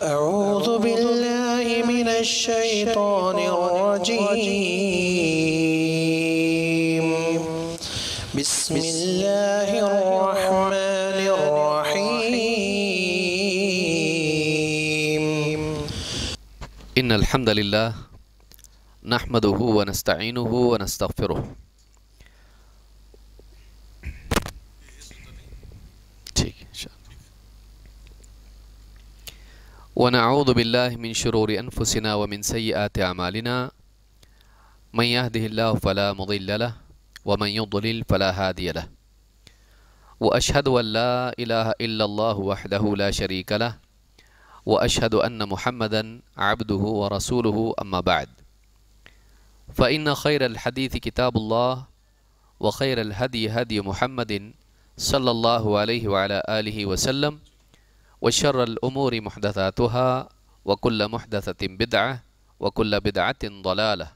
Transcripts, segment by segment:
أعوذ بالله من الشيطان الرجيم بسم الله الرحمن الرحيم إن الحمد لله نحمده ونستعينه ونستغفره ونعوذ بالله من شرور أنفسنا ومن سيئات أعمالنا من يهده الله فلا مضل له ومن يضلل فلا هادي له وأشهد أن لا إله إلا الله وحده لا شريك له وأشهد أن محمدا عبده ورسوله أما بعد فإن خير الحديث كتاب الله وخير الهدي هدي محمد صلى الله عليه وعلى آله وسلم وشر الأمور محدثاتها وكل محدثة بدعة وكل بدعة ضلالة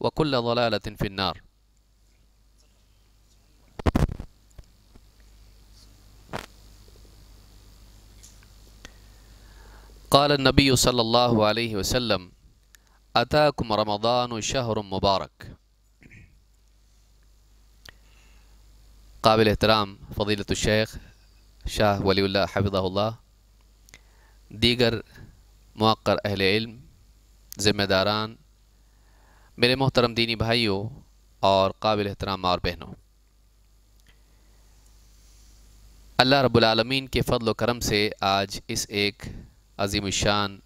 وكل ضلالة في النار قال النبي صلى الله عليه وسلم أتاكم رمضان شهر مبارك قابل احترام فضيلة الشيخ شاه ولي الله حفظه الله दीगर मक्र अहल इल्म ज़िम्मेदारान मेरे मोहतरम दीनी भाइयों और काबिल एहतराम और बहनों अल्लाह रबालमीन के फ़ल करम से आज इस एक अजीम शान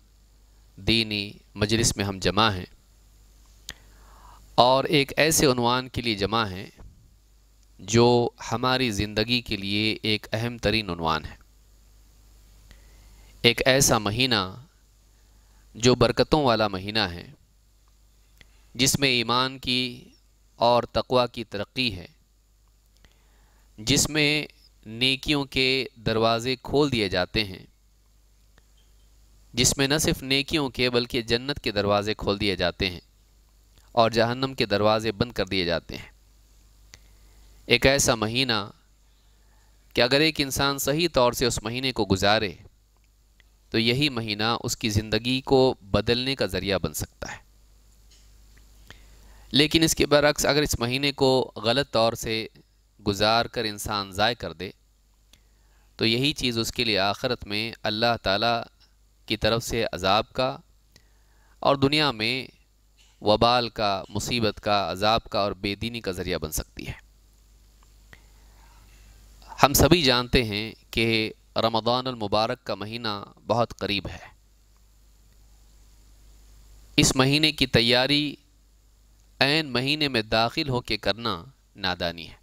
दीनी मजलिस में हम जमा हैं और एक ऐसे उनवान के लिए जमा हैं जो हमारी ज़िंदगी के लिए एक अहम तरीन है एक ऐसा महीना जो बरकतों वाला महीना है जिसमें ईमान की और तकवा की तरक्की है जिसमें नेकियों के दरवाज़े खोल दिए जाते हैं जिसमें न सिर्फ नेकियों के बल्कि जन्नत के दरवाज़े खोल दिए जाते हैं और जहन्नम के दरवाज़े बंद कर दिए जाते हैं एक ऐसा महीना कि अगर एक इंसान सही तौर से उस महीने को गुजारे तो यही महीना उसकी ज़िंदगी को बदलने का ज़रिया बन सकता है लेकिन इसके बरक्स अगर इस महीने को गलत तौर से गुजार कर इंसान ज़ाय कर दे तो यही चीज़ उसके लिए आखरत में अल्लाह ताला की तरफ से अजाब का और दुनिया में वबाल का मुसीबत का अजाब का और बेदीनी का ज़रिया बन सकती है हम सभी जानते हैं कि रमदान मुबारक का महीना बहुत करीब है इस महीने की तैयारी ऐन महीने में दाखिल होके करना नादानी है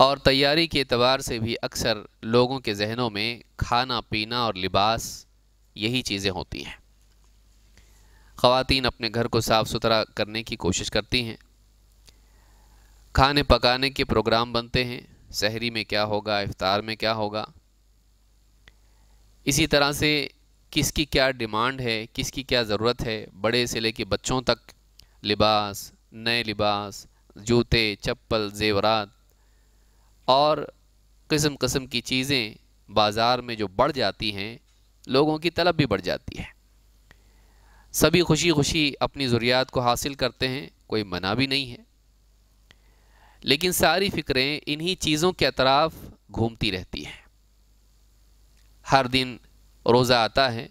और तैयारी के अतबार से भी अक्सर लोगों के जहनों में खाना पीना और लिबास यही चीज़ें होती हैं ख़ातन अपने घर को साफ़ सुथरा करने की कोशिश करती हैं खाने पकाने के प्रोग्राम बनते हैं सहरी में क्या होगा इफ़ार में क्या होगा इसी तरह से किसकी क्या डिमांड है किसकी क्या ज़रूरत है बड़े से लेके बच्चों तक लिबास नए लिबास जूते चप्पल जेवरात और किस्म कस्म की चीज़ें बाज़ार में जो बढ़ जाती हैं लोगों की तलब भी बढ़ जाती है सभी खुशी खुशी अपनी ज़रूरियात को हासिल करते हैं कोई मना भी नहीं है लेकिन सारी फिक्रें इन्हीं चीज़ों के अतराफ घूमती रहती हैं हर दिन रोज़ा आता है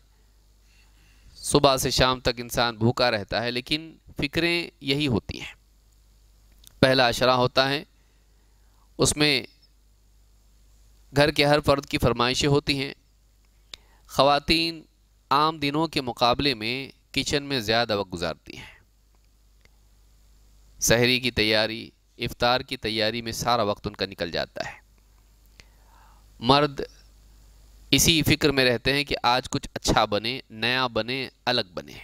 सुबह से शाम तक इंसान भूखा रहता है लेकिन फ़िक्रें यही होती हैं पहला अशरा होता है उसमें घर के हर फ़र्द की फरमाइशें होती हैं ख़वातीन आम दिनों के मुकाबले में किचन में ज़्यादा वक्त गुजारती हैं शहरी की तैयारी इफ़ार की तैयारी में सारा वक्त उनका निकल जाता है मर्द इसी फिक्र में रहते हैं कि आज कुछ अच्छा बने नया बने अलग बने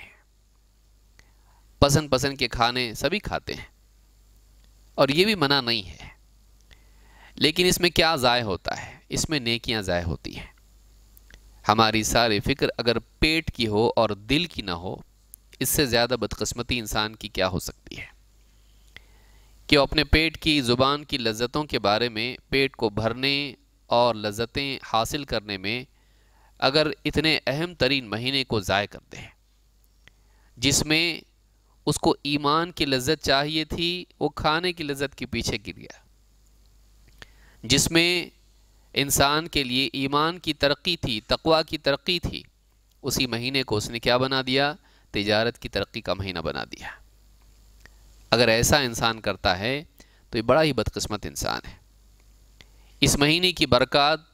पसंद पसंद के खाने सभी खाते हैं और ये भी मना नहीं है लेकिन इसमें क्या ज़ाय होता है इसमें नेकियां ज़ाय होती हैं हमारी सारी फ़िक्र अगर पेट की हो और दिल की ना हो इससे ज़्यादा बदकस्मती इंसान की क्या हो सकती है कि वो अपने पेट की ज़ुबान की लज्जतों के बारे में पेट को भरने और लज्जतें हासिल करने में अगर इतने अहम तरीन महीने को ज़ाय कर दें जिसमें उसको ईमान की लज्जत चाहिए थी वो खाने की लज्जत के पीछे गिर गया जिसमें इंसान के लिए ईमान की तरक्की थी तकवा की तरक्की थी उसी महीने को उसने क्या बना दिया तजारत की तरक्की का महीना बना दिया अगर ऐसा इंसान करता है तो ये बड़ा ही बदकस्मत इंसान है इस महीने की बरक़ात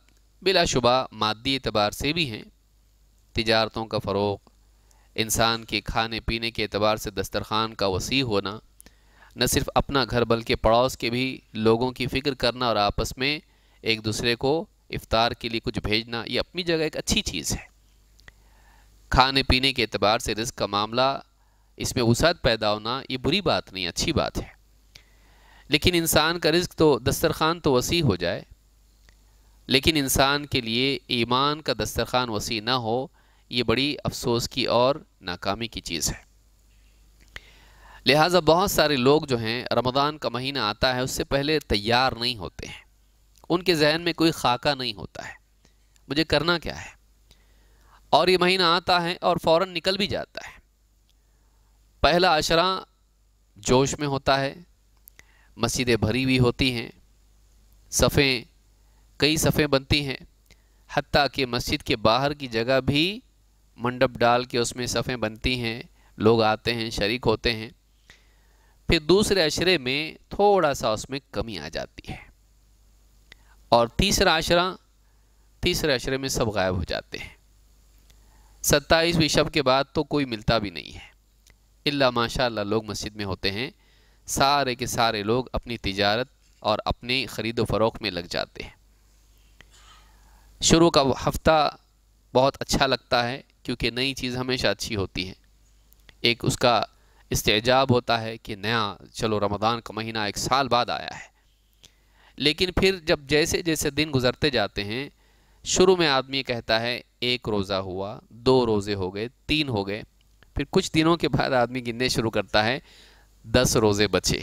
बिलाशुबा मादी एतबार से भी हैं तजारतों का फ़रोग इंसान के खाने पीने के अतबार से दस्तरखान का वसी होना न सिर्फ अपना घर बल्कि पड़ोस के भी लोगों की फ़िक्र करना और आपस में एक दूसरे को इफ़ार के लिए कुछ भेजना ये अपनी जगह एक अच्छी चीज़ है खाने पीने के अतबार से रिस्क का मामला इसमें वसात पैदा होना ये बुरी बात नहीं अच्छी बात है लेकिन इंसान का रिज्क तो दस्तरखान तो वसी हो जाए लेकिन इंसान के लिए ईमान का दस्तरखान वसी ना हो ये बड़ी अफसोस की और नाकामी की चीज़ है लिहाजा बहुत सारे लोग जो हैं रमज़ान का महीना आता है उससे पहले तैयार नहीं होते हैं उनके जहन में कोई खाका नहीं होता है मुझे करना क्या है और ये महीना आता है और फ़ौर निकल भी जाता है पहला अशरा जोश में होता है मस्जिदें भरी हुई होती हैं सफ़ें कई सफ़ें बनती हैं हती कि मस्जिद के बाहर की जगह भी मंडप डाल के उसमें सफ़ें बनती हैं लोग आते हैं शरीक होते हैं फिर दूसरे अशरे में थोड़ा सा उसमें कमी आ जाती है और तीसरा अशरा तीसरे अशरे में सब गायब हो जाते हैं सत्ताईसवीं शब के बाद तो कोई मिलता भी नहीं है इल्ला माशा लोग मस्जिद में होते हैं सारे के सारे लोग अपनी तिजारत और अपने ख़रीद फ़रोख में लग जाते हैं शुरू का हफ़्ता बहुत अच्छा लगता है क्योंकि नई चीज़ हमेशा अच्छी होती है एक उसका इस्तेजाब होता है कि नया चलो रमज़ान का महीना एक साल बाद आया है लेकिन फिर जब जैसे जैसे दिन गुजरते जाते हैं शुरू में आदमी कहता है एक रोज़ा हुआ दो रोज़े हो गए तीन हो गए फिर कुछ दिनों के बाद आदमी गिनने शुरू करता है दस रोज़े बचे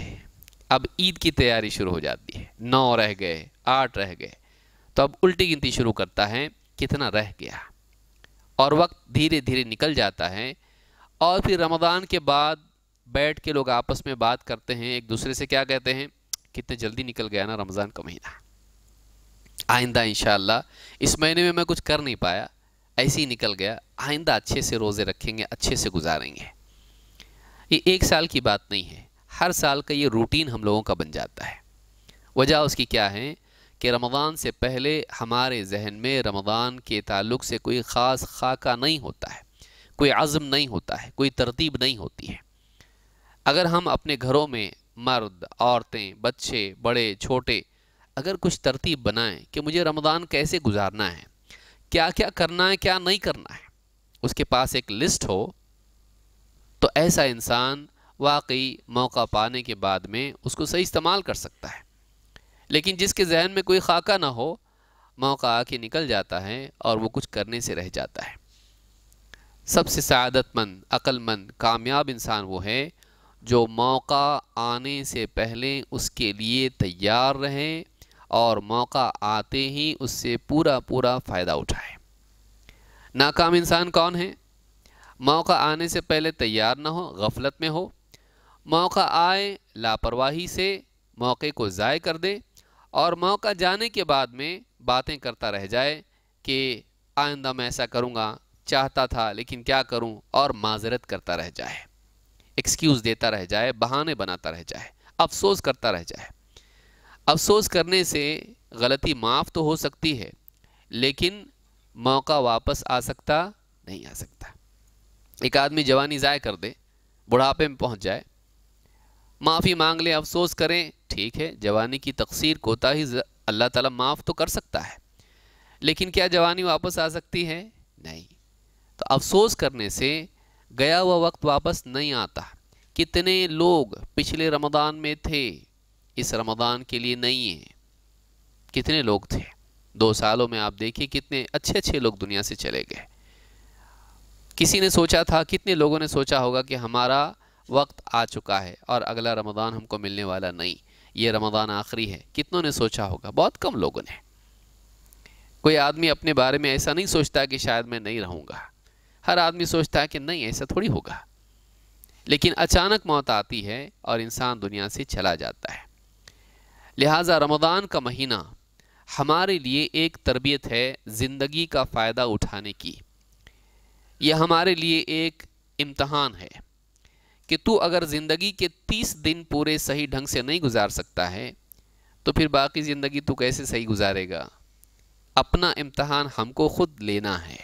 अब ईद की तैयारी शुरू हो जाती है नौ रह गए आठ रह गए तो अब उल्टी गिनती शुरू करता है कितना रह गया और वक्त धीरे धीरे निकल जाता है और फिर रमज़ान के बाद बैठ के लोग आपस में बात करते हैं एक दूसरे से क्या कहते हैं कितने जल्दी निकल गया ना रमज़ान का महीना आइंदा इन इस महीने में मैं कुछ कर नहीं पाया ऐसे ही निकल गया आइंदा अच्छे से रोज़े रखेंगे अच्छे से गुजारेंगे ये एक साल की बात नहीं है हर साल का ये रूटीन हम लोगों का बन जाता है वजह उसकी क्या है कि रमज़ान से पहले हमारे जहन में रमज़ान के ताल्लुक से कोई ख़ास खाका नहीं होता है कोई आज़म नहीं होता है कोई तरतीब नहीं होती है अगर हम अपने घरों में मर्द औरतें बच्चे बड़े छोटे अगर कुछ तरतीब बनाएं कि मुझे रमज़ान कैसे गुजारना है क्या क्या करना है क्या नहीं करना है उसके पास एक लिस्ट हो तो ऐसा इंसान वाकई मौका पाने के बाद में उसको सही इस्तेमाल कर सकता है लेकिन जिसके जहन में कोई खाका ना हो मौका आके निकल जाता है और वो कुछ करने से रह जाता है सबसे सदतमंद अक्लमंद कामयाब इंसान वो है जो मौका आने से पहले उसके लिए तैयार रहें और मौका आते ही उससे पूरा पूरा फ़ायदा उठाए नाकाम इंसान कौन है मौका आने से पहले तैयार ना हो गफलत में हो मौका आए लापरवाही से मौके को ज़ाय कर दे और मौका जाने के बाद में बातें करता रह जाए कि आइंदा मैं ऐसा करूँगा चाहता था लेकिन क्या करूँ और माजरत करता रह जाए एक्सक्यूज़ देता रह जाए बहाने बनाता रह जाए अफसोस करता रह जाए अफसोस करने से गलती माफ़ तो हो सकती है लेकिन मौका वापस आ सकता नहीं आ सकता एक आदमी जवानी ज़ाय कर दे बुढ़ापे में पहुंच जाए माफ़ी मांग ले अफसोस करें ठीक है जवानी की तकसीर कोता ही अल्लाह ताला माफ़ तो कर सकता है लेकिन क्या जवानी वापस आ सकती है नहीं तो अफसोस करने से गया हुआ वक्त वापस नहीं आता कितने लोग पिछले रमदान में थे इस रमदान के लिए नहीं है कितने लोग थे दो सालों में आप देखिए कितने अच्छे अच्छे लोग दुनिया से चले गए किसी ने सोचा था कितने लोगों ने सोचा होगा कि हमारा वक्त आ चुका है और अगला रमदान हमको मिलने वाला नहीं ये रमदान आखिरी है कितनों ने सोचा होगा बहुत कम लोगों ने कोई आदमी अपने बारे में ऐसा नहीं सोचता कि शायद मैं नहीं रहूँगा हर आदमी सोचता है कि नहीं ऐसा थोड़ी होगा लेकिन अचानक मौत आती है और इंसान दुनिया से चला जाता है लिहाजा रमज़ान का महीना हमारे लिए एक तरबियत है ज़िंदगी का फ़ायदा उठाने की यह हमारे लिए एक इम्तहान है कि तू अगर ज़िंदगी के तीस दिन पूरे सही ढंग से नहीं गुजार सकता है तो फिर बाकी ज़िंदगी तू कैसे सही गुजारेगा अपना इम्तहान हमको ख़ुद लेना है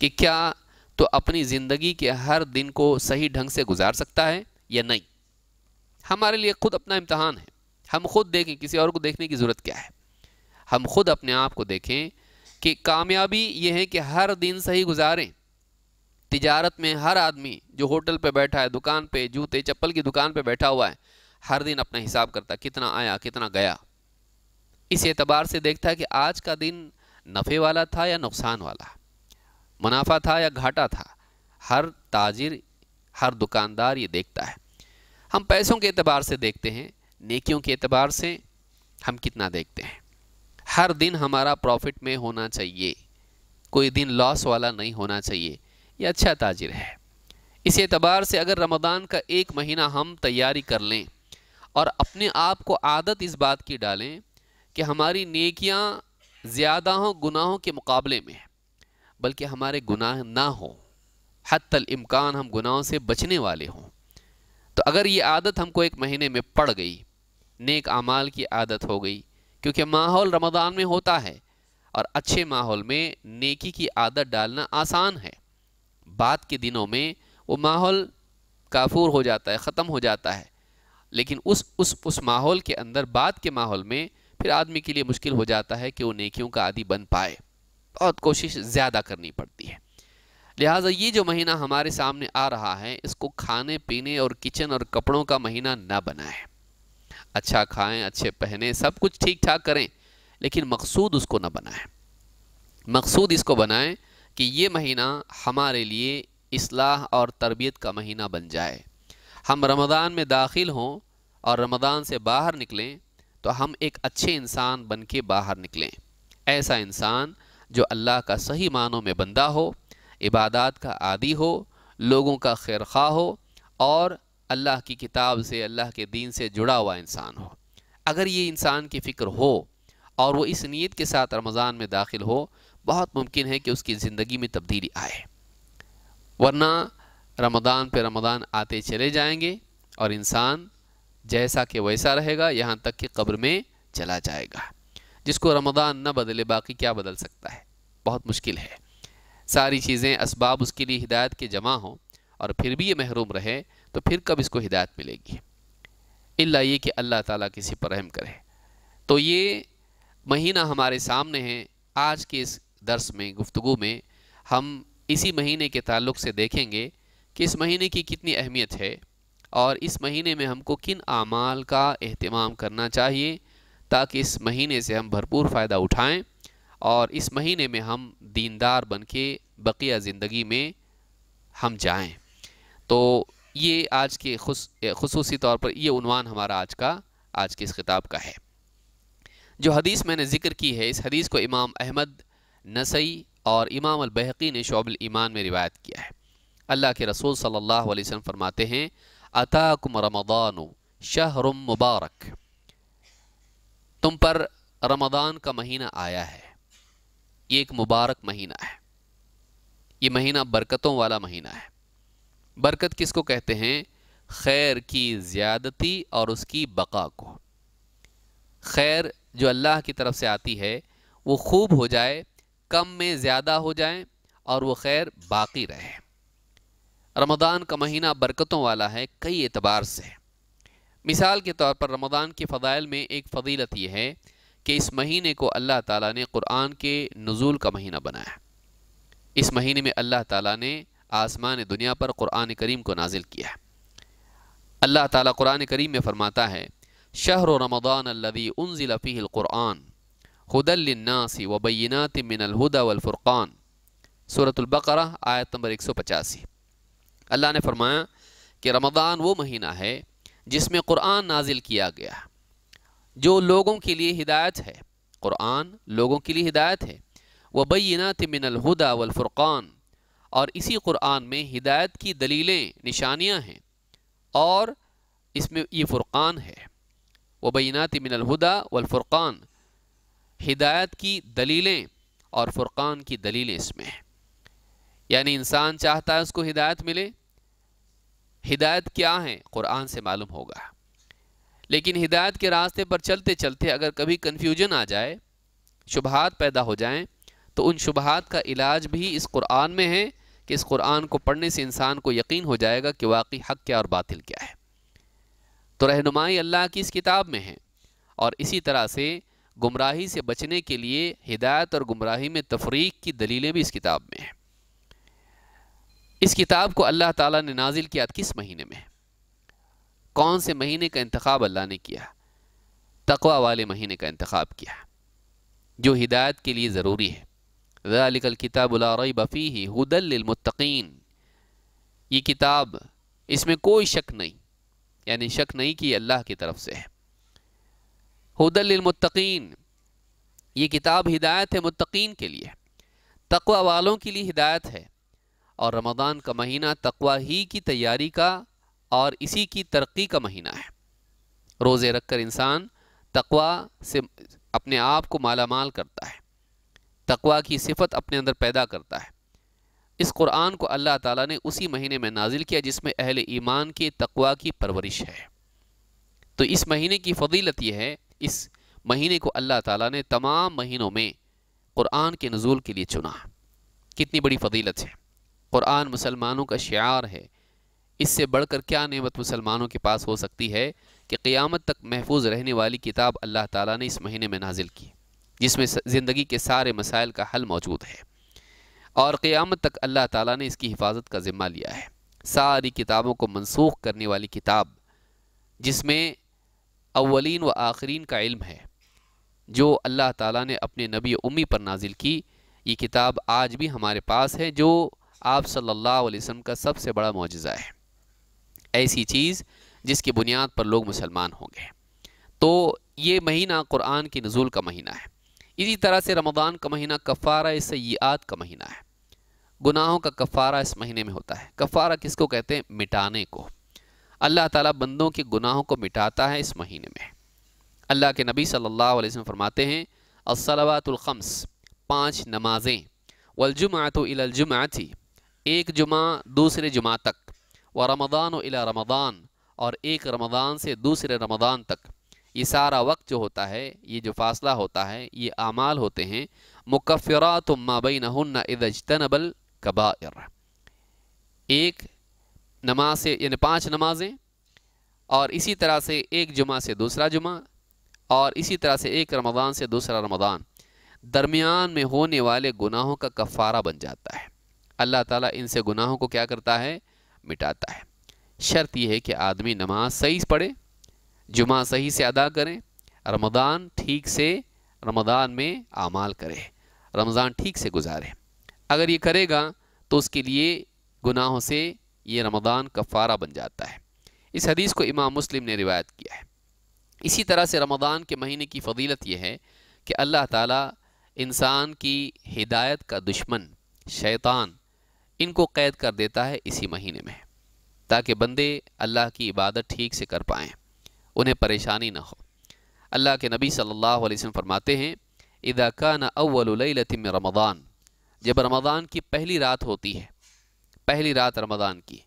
कि क्या तो अपनी ज़िंदगी के हर दिन को सही ढंग से गुजार सकता है या नहीं हमारे लिए ख़ुद अपना इम्तहान है हम खुद देखें किसी और को देखने की ज़रूरत क्या है हम खुद अपने आप को देखें कि कामयाबी ये है कि हर दिन सही गुजारें तिजारत में हर आदमी जो होटल पे बैठा है दुकान पे जूते चप्पल की दुकान पे बैठा हुआ है हर दिन अपना हिसाब करता कितना आया कितना गया इस एतबार से देखता है कि आज का दिन नफ़े वाला था या नुकसान वाला मुनाफा था या घाटा था हर ताजिर हर दुकानदार ये देखता है हम पैसों के अतबार से देखते हैं नेकियों के अतबार से हम कितना देखते हैं हर दिन हमारा प्रॉफिट में होना चाहिए कोई दिन लॉस वाला नहीं होना चाहिए यह अच्छा ताजिर है इस एतबार से अगर रमदान का एक महीना हम तैयारी कर लें और अपने आप को आदत इस बात की डालें कि हमारी नेकियां ज़्यादा हों गुनाहों के मुकाबले में बल्कि हमारे गुनाह ना हों हतमकान इम्कान हम गुनाहों से बचने वाले हों तो अगर ये आदत हमको एक महीने में पड़ गई नेक आमाल की आदत हो गई क्योंकि माहौल रमज़ान में होता है और अच्छे माहौल में नेकी की आदत डालना आसान है बाद के दिनों में वो माहौल काफूर हो जाता है ख़त्म हो जाता है लेकिन उस उस उस माहौल के अंदर बाद के माहौल में फिर आदमी के लिए मुश्किल हो जाता है कि वो नेकियों का आदि बन पाए बहुत कोशिश ज़्यादा करनी पड़ती है लिहाजा ये जो महीना हमारे सामने आ रहा है इसको खाने पीने और किचन और कपड़ों का महीना ना बनाए अच्छा खाएं अच्छे पहने सब कुछ ठीक ठाक करें लेकिन मकसूद उसको ना बनाएं मकसूद इसको बनाएं कि ये महीना हमारे लिए असलाह और तरबियत का महीना बन जाए हम रमज़ान में दाखिल हों और रमज़ान से बाहर निकलें तो हम एक अच्छे इंसान बन के बाहर निकलें ऐसा इंसान जो अल्लाह का सही मानों में बंदा हो इबादत का आदि हो लोगों का खा हो और अल्लाह की किताब से अल्लाह के दीन से जुड़ा हुआ इंसान हो अगर ये इंसान की फ़िक्र हो और वो इस नीयत के साथ रमज़ान में दाखिल हो बहुत मुमकिन है कि उसकी ज़िंदगी में तब्दीली आए वरना रमदान पर रमदान आते चले जाएंगे और इंसान जैसा कि वैसा रहेगा यहाँ तक कि कब्र में चला जाएगा जिसको रमदान न बदले बाकी क्या बदल सकता है बहुत मुश्किल है सारी चीज़ें इसबाब उसके लिए हिदायत के जमा हों और फिर भी ये महरूम रहे तो फिर कब इसको हिदायत मिलेगी इल्ला ये कि अल्लाह ताला किसी पर रहम करे तो ये महीना हमारे सामने है आज के इस दर्स में गुफ्तु में हम इसी महीने के ताल्लुक से देखेंगे कि इस महीने की कितनी अहमियत है और इस महीने में हमको किन आमाल का अहतमाम करना चाहिए ताकि इस महीने से हम भरपूर फ़ायदा उठाएं और इस महीने में हम दीनदार बन के बकिया ज़िंदगी में हम जाएं तो ये आज के खसूसी तौर पर ये उनवान हमारा आज का आज के इस खिताब का है जो हदीस मैंने ज़िक्र की है इस हदीस को इमाम अहमद नसई और इमाम अलबहकी ने शोबल ईमान में रिवायत किया है अल्लाह के रसूल सल्ला वसम फरमाते हैं अताकुम रमदान शाहरुम मुबारक तुम पर रमदान का महीना आया है ये एक मुबारक महीना है ये महीना बरकतों वाला महीना है बरकत किसको कहते हैं खैर की ज़्यादती और उसकी बका को खैर जो अल्लाह की तरफ से आती है वो खूब हो जाए कम में ज़्यादा हो जाए और वो खैर बाकी रहे रमदान का महीना बरकतों वाला है कई एतबार से मिसाल के तौर पर रमदान के फ़ाइल में एक फजीलत यह है कि इस महीने को अल्लाह ताला ने क़ुरान के नज़ुल का महीना बनाया इस महीने में अल्लाह ताला ने आसमान दुनिया पर कुरान करीम को नाजिल किया है अल्लाह ताला कुरान करीम में फ़रमाता है शहर रमदान अल्लदी उनज़िलफ़ीक़ुरान हदलनासी वबैनात मिनलहुदा वलफ़ुरक़ान सूरतलबकर आयत नंबर एक सौ पचासी अल्लाह ने फरमाया कि रमदान वो महीना है जिसमें कुरान नाजिल किया गया जो लोगों के लिए हिदायत है कुरान लोगों के लिए हिदायत है वबैनात मिनलहुदा वलफ़ुरक़ान और इसी कुरान में हिदायत की दलीलें निशानियां हैं और इसमें ये फ़ुरक़ान है वबीनात मिनलहुदा वलफ़ुरक़ान हिदायत की दलीलें और फ़ुरक़ान की दलीलें इसमें हैं यानी इंसान चाहता है उसको हिदायत मिले हिदायत क्या है क़ुरान से मालूम होगा लेकिन हिदायत के रास्ते पर चलते चलते अगर कभी कन्फ्यूजन आ जाए शुबहात पैदा हो जाएं तो उन शुबहत का इलाज भी इस कुरान में है कि इस कुरान को पढ़ने से इंसान को यकीन हो जाएगा कि वाकई हक क्या और बातिल क्या है तो रहनुमाई अल्लाह की इस किताब में है और इसी तरह से गुमराही से बचने के लिए हिदायत और गुमराही में तफरीक की दलीलें भी इस किताब में हैं इस किताब को अल्लाह ताला ने नाजिल किया किस महीने में कौन से महीने का इंतखब अल्लाह ने किया तकवा वाले महीने का इंतखब किया जो हिदायत के लिए ज़रूरी है ذलिकल किताब रई बफ़ी ही हदलमतिन ये किताब इसमें कोई शक नहीं यानी शक नहीं कि अल्लाह की तरफ से है हदलमतिन ये किताब हिदायत है मुतकीन के लिए तकवा वालों के लिए हिदायत है और रमज़ान का महीना तकवा ही की तैयारी का और इसी की तरक्की का महीना है रोज़े रख कर इंसान तकवा से अपने आप को मालामाल करता है तकवा की सिफत अपने अंदर पैदा करता है इस कुरान को अल्लाह ताला ने उसी महीने में नाजिल किया जिसमें अहल ईमान के तकवा की परवरिश है तो इस महीने की फजीलत यह है इस महीने को अल्लाह ताला ने तमाम महीनों में कुरान के नज़ुल के लिए चुना कितनी बड़ी फजीलत है कुरान मुसलमानों का शार है इससे बढ़कर क्या नेमत मुसलमानों के पास हो सकती है कि क़ियामत तक महफूज रहने वाली किताब अल्लाह ताला ने इस महीने में नाजिल की जिसमें ज़िंदगी के सारे मसाइल का हल मौजूद है और क़्यामत तक अल्लाह ताला ने इसकी हिफाजत का ज़िम्मा लिया है सारी किताबों को मनसूख करने वाली किताब जिसमें अवलिन व आखरीन का इल्म है जो अल्लाह ताला ने अपने नबी उम्मी पर नाजिल की ये किताब आज भी हमारे पास है जो आप सल्लल्लाहु अलैहि वसल्लम का सबसे बड़ा मुजज़ा है ऐसी चीज़ जिसकी बुनियाद पर लोग मुसलमान होंगे तो ये महीना क़ुरान की नज़ुल का महीना है इसी तरह से रमज़ान का महीना कफ़ारा सयात का महीना है गुनाहों का कफ़ारा इस महीने में होता है कफ़ारा किसको कहते हैं मिटाने को अल्लाह ताला बंदों के गुनाहों को मिटाता है इस महीने में अल्लाह के नबी सल्लल्लाहु अलैहि वसल्लम फरमाते हैं असलवातुलखम्स पाँच नमाजें वलजुमात थी एक जुमा दूसरे जुमा तक व रमदान इला रमदान और एक रमदान से दूसरे रमदान तक ये सारा वक्त जो होता है ये जो फासला होता है ये आमाल होते हैं मुकफ़रात माबैन इदजतनबल कबायर एक नमाज से यानी पांच नमाजें और इसी तरह से एक जुमा से दूसरा जुमा और इसी तरह से एक रमज़ान से दूसरा रमज़ान दरमियान में होने वाले गुनाहों का कफ़ारा बन जाता है अल्लाह ताला इनसे गुनाहों को क्या करता है मिटाता है शर्त यह है कि आदमी नमाज सही पढ़े जुमा सही से अदा करें रमदान ठीक से रमदान में आमाल करें रमज़ान ठीक से गुजारें अगर ये करेगा तो उसके लिए गुनाहों से ये रमदान कफ़ारा बन जाता है इस हदीस को इमाम मुस्लिम ने रिवायत किया है इसी तरह से रमदान के महीने की फजीलत यह है कि अल्लाह ताला इंसान की हिदायत का दुश्मन शैतान इनको कैद कर देता है इसी महीने में ताकि बंदे अल्लाह की इबादत ठीक से कर पाएँ उन्हें परेशानी ना हो अल्लाह के नबी सल्लल्लाहु अलैहि वसल्लम फरमाते हैं इदा कान अव्वलतिम रमदान जब रमदान की पहली रात होती है पहली रात रमदान की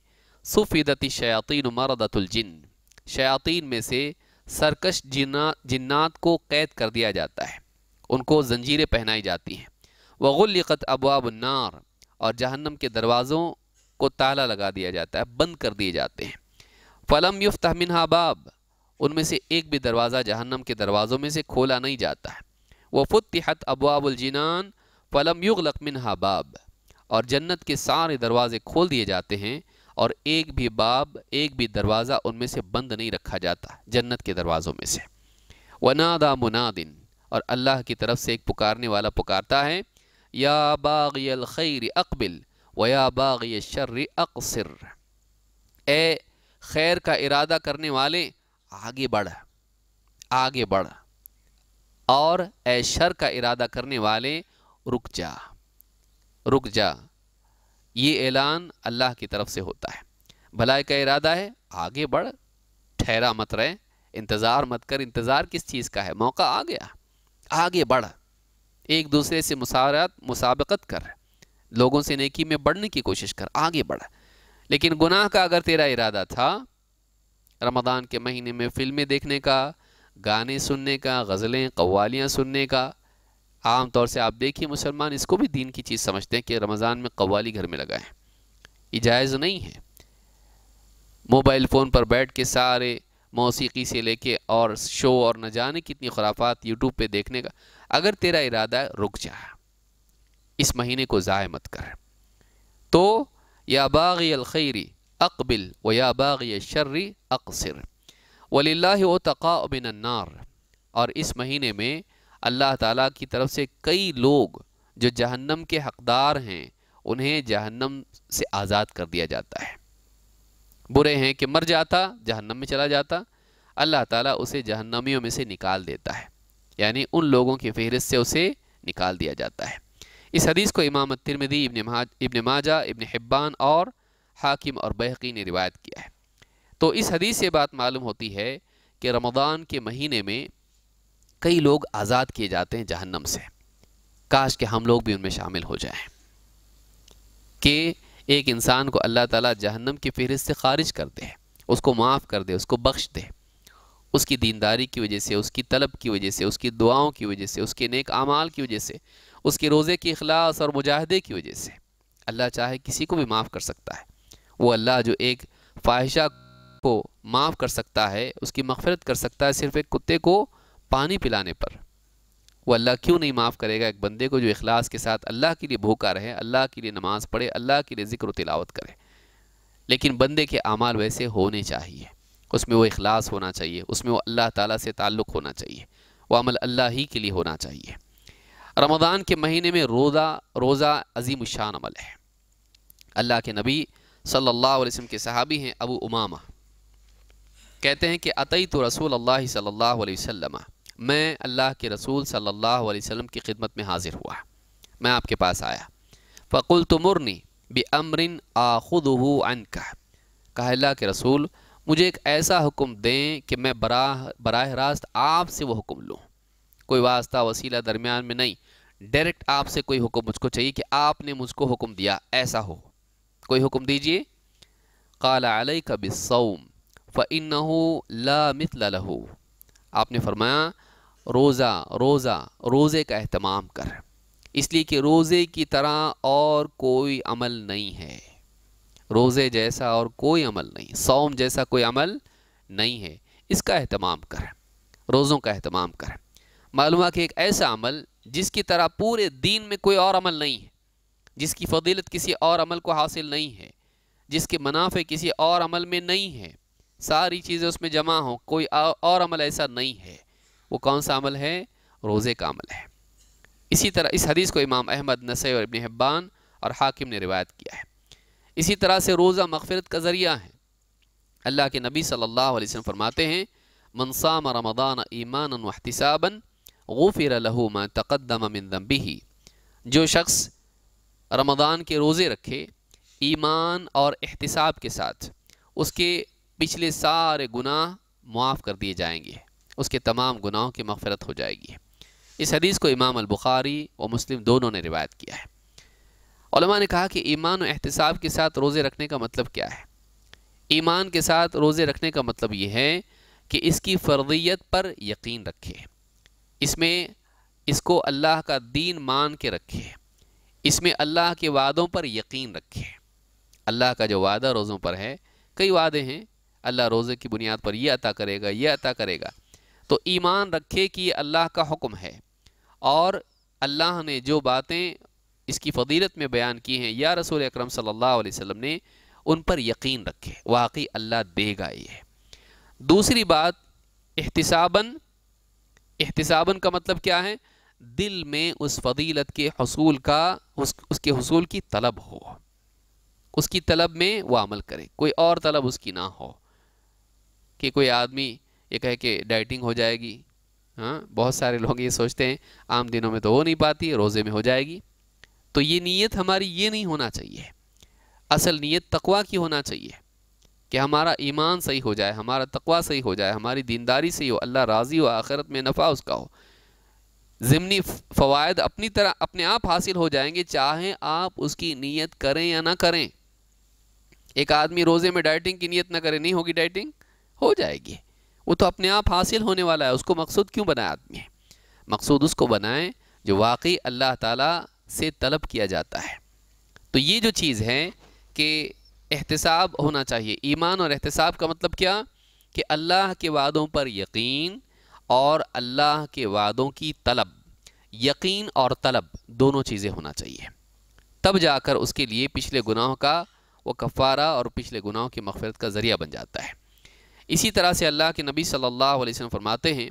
सुफीदती शयातिन मरदतुलजिन शयातिन में से सरकश जिन्ना जिन्नात को कैद कर दिया जाता है उनको जंजीरें पहनाई जाती हैं वगुल्लिकत अबाबनार और जहन्नम के दरवाज़ों को ताला लगा दिया जाता है बंद कर दिए जाते हैं फ़लम युफ तहमिन मिनहाबाब उनमें से एक भी दरवाज़ा जहन्नम के दरवाज़ों में से खोला नहीं जाता है वह फ़ुतहत अबाबुलजीनान फ़लम युगलक मिनहा और जन्नत के सारे दरवाज़े खोल दिए जाते हैं और एक भी बाब एक भी दरवाज़ा उनमें से बंद नहीं रखा जाता जन्नत के दरवाज़ों में से वनादा मुनादिन और अल्लाह की तरफ से एक पुकारने वाला पुकारता है या बाग़ियल खैर अकबिल व या बाग शर्र अकसर ए खैर का इरादा करने वाले आगे बढ़ आगे बढ़ और ऐशर का इरादा करने वाले रुक जा रुक जा ये ऐलान अल्लाह की तरफ से होता है भलाई का इरादा है आगे बढ़ ठहरा मत रहे इंतज़ार मत कर इंतज़ार किस चीज़ का है मौका आ गया आगे बढ़ एक दूसरे से मुसारत मुसाबकत कर लोगों से नेकी में बढ़ने की कोशिश कर आगे बढ़ लेकिन गुनाह का अगर तेरा इरादा था रमदान के महीने में फ़िल्में देखने का गाने सुनने का गज़लें कवालियाँ सुनने का आम तौर से आप देखिए मुसलमान इसको भी दीन की चीज़ समझते हैं कि रमज़ान में कवाली घर में लगाएं इजाज़ नहीं है मोबाइल फ़ोन पर बैठ के सारे मौसीकी से लेके और शो और न जाने कितनी खुराफात यूट्यूब पे देखने का अगर तेरा इरादा है रुक जाए इस महीने को ज़ाय मत कर तो या बाग़ी अलखैरी अकबिल व या बाग बाग़ी शर्री अक्सर वल्ला तक़ाबिनार और इस महीने में अल्लाह ताला की तरफ से कई लोग जो जहन्नम के हकदार हैं उन्हें जहन्नम से आज़ाद कर दिया जाता है बुरे हैं कि मर जाता जहन्नम में चला जाता अल्लाह ताला उसे जहन्नमियों में से निकाल देता है यानी उन लोगों की फहरिस्त से उसे निकाल दिया जाता है इस हदीस को इमाम तिरमदी इबन माजा इबन हिब्बान और हाकिम और बहकी ने रिवायत किया है तो इस हदीस से बात मालूम होती है कि रमज़ान के महीने में कई लोग आज़ाद किए जाते हैं जहन्नम से काश के हम लोग भी उनमें शामिल हो जाएं कि एक इंसान को अल्लाह ताला जहन्नम की फहरिस्त से खारिज कर दे उसको माफ़ कर दे उसको बख्श दे उसकी दीनदारी की वजह से उसकी तलब की वजह से उसकी दुआओं की वजह से उसके नेक अमाल की वजह से उसके रोज़े के अखलास और मुजाहदे की वजह से अल्लाह चाहे किसी को भी माफ़ कर सकता है वो अल्लाह जो एक फाहिशा को माफ़ कर सकता है उसकी मफ़रत कर सकता है सिर्फ़ एक कुत्ते को पानी पिलाने पर वो अल्लाह क्यों नहीं माफ़ करेगा एक बंदे को जो अखलास के साथ अल्लाह के लिए भूखा रहे अल्लाह के लिए नमाज़ पढ़े अल्लाह के लिए ज़िक्र तिलावत करे लेकिन बंदे के अमाल वैसे होने चाहिए उसमें वो अखलास होना चाहिए उसमें वो अल्लाह ताला से ताल्लुक़ होना चाहिए वो अमल अल्लाह ही के लिए होना चाहिए रमज़ान के महीने में रोज़ा रोज़ा अजीम शान अमल है अल्लाह के नबी सल्लल्लाहु अलैहि वसल्लम के सहाबी हैं अबू उमामा कहते हैं कि अतई तो रसूल अल्लाह सल्लल्लाहु अलैहि वसल्लम मैं अल्लाह के रसूल सल्लल्लाहु अलैहि वसल्लम की खिदमत में हाजिर हुआ मैं आपके पास आया फ़कुल तुमरनी बमरिन आखुद अन कहा कहा अल्लाह के रसूल मुझे एक ऐसा हुक्म दें कि मैं बराह बरह रास्त आपसे वह हुक्म लूँ कोई वास्ता वसीला दरमियान में नहीं डायरेक्ट आपसे कोई हुक्म मुझको चाहिए कि आपने मुझको हुक्म दिया ऐसा हो कोई हुक्म दीजिए काला अलई कबिसम फ़िन ला मितला लहू आपने फरमाया रोज़ा रोज़ा रोज़े का अहतमाम कर इसलिए कि रोज़े की तरह और कोई अमल नहीं है रोज़े जैसा और कोई अमल नहीं सौम जैसा कोई अमल नहीं है इसका अहतमाम कर रोज़ों का अहतमाम कर मालूम कि एक ऐसा अमल जिसकी तरह पूरे दीन में कोई और अमल नहीं है जिसकी फजीलत किसी और अमल को हासिल नहीं है जिसके मुनाफे किसी और अमल में नहीं है सारी चीज़ें उसमें जमा हों कोई और अमल ऐसा नहीं है वो कौन सा अमल है रोज़े का अमल है इसी तरह इस हदीस को इमाम अहमद नसै और इबन और हाकिम ने रिवायत किया है इसी तरह से रोज़ा मगफरत का ज़रिया है अल्लाह के नबी सल्लल्लाहु अलैहि वसल्लम फरमाते हैं मनसाम रमदान ईमान वहतिसाबन गफ़िर लहू मा मिन जो शख्स रमदान के रोज़े रखे ईमान और एहतसाब के साथ उसके पिछले सारे गुनाह माफ़ कर दिए जाएंगे उसके तमाम गुनाहों की मफ़रत हो जाएगी इस हदीस को इमाम अलबुखारी और मुस्लिम दोनों ने रिवायत किया है उलमा ने कहा कि ईमान और एहतसाब के साथ रोज़े रखने का मतलब क्या है ईमान के साथ रोज़े रखने का मतलब ये है कि इसकी फ़र्दियत पर यकीन रखे इसमें इसको अल्लाह का दीन मान के रखे इसमें अल्लाह के वादों पर यकीन रखें अल्लाह का जो वादा रोज़ों पर है कई वादे हैं अल्लाह रोज़े की बुनियाद पर यह अता करेगा यह अता करेगा तो ईमान रखे कि अल्लाह का हुक्म है और अल्लाह ने जो बातें इसकी फ़दीलत में बयान की हैं या रसूल अक्रम सल्लल्लाहु अलैहि वसल्लम ने उन पर यकीन रखे वाकई अल्लाह देगा ये दूसरी बात एहतसाबन एहतसाबन का मतलब क्या है दिल में उस फजीलत के हसूल का उस उसके हसूल की तलब हो उसकी तलब में वह अमल करे कोई और तलब उसकी ना हो कि कोई आदमी ये कहे कि डाइटिंग हो जाएगी हाँ बहुत सारे लोग ये सोचते हैं आम दिनों में तो हो नहीं पाती रोज़े में हो जाएगी तो ये नीयत हमारी ये नहीं होना चाहिए असल नीयत तकवा की होना चाहिए कि हमारा ईमान सही हो जाए हमारा तकवा सही हो जाए हमारी दीनदारी सही हो अल्लाह राज़ी हो आखिरत में नफ़ा उसका हो ज़िमनी फ़वाद अपनी तरह अपने आप हासिल हो जाएंगे चाहे आप उसकी नीयत करें या ना करें एक आदमी रोज़े में डाइटिंग की नीयत ना करे नहीं होगी डाइटिंग हो जाएगी वो तो अपने आप हासिल होने वाला है उसको मकसूद क्यों बनाए आदमी है मकसूद उसको बनाएं जो वाकई अल्लाह ताला से तलब किया जाता है तो ये जो चीज़ है कि एहतसाब होना चाहिए ईमान और एहतसाब का मतलब क्या कि अल्लाह के वादों पर यकीन और अल्लाह के वादों की तलब यकीन और तलब दोनों चीज़ें होना चाहिए तब जाकर उसके लिए पिछले गुनाहों का वो कफ़ारा और पिछले गुनाहों की मफफरत का ज़रिया बन जाता है इसी तरह से अल्लाह के नबी सल्लल्लाहु अलैहि वसल्लम फरमाते हैं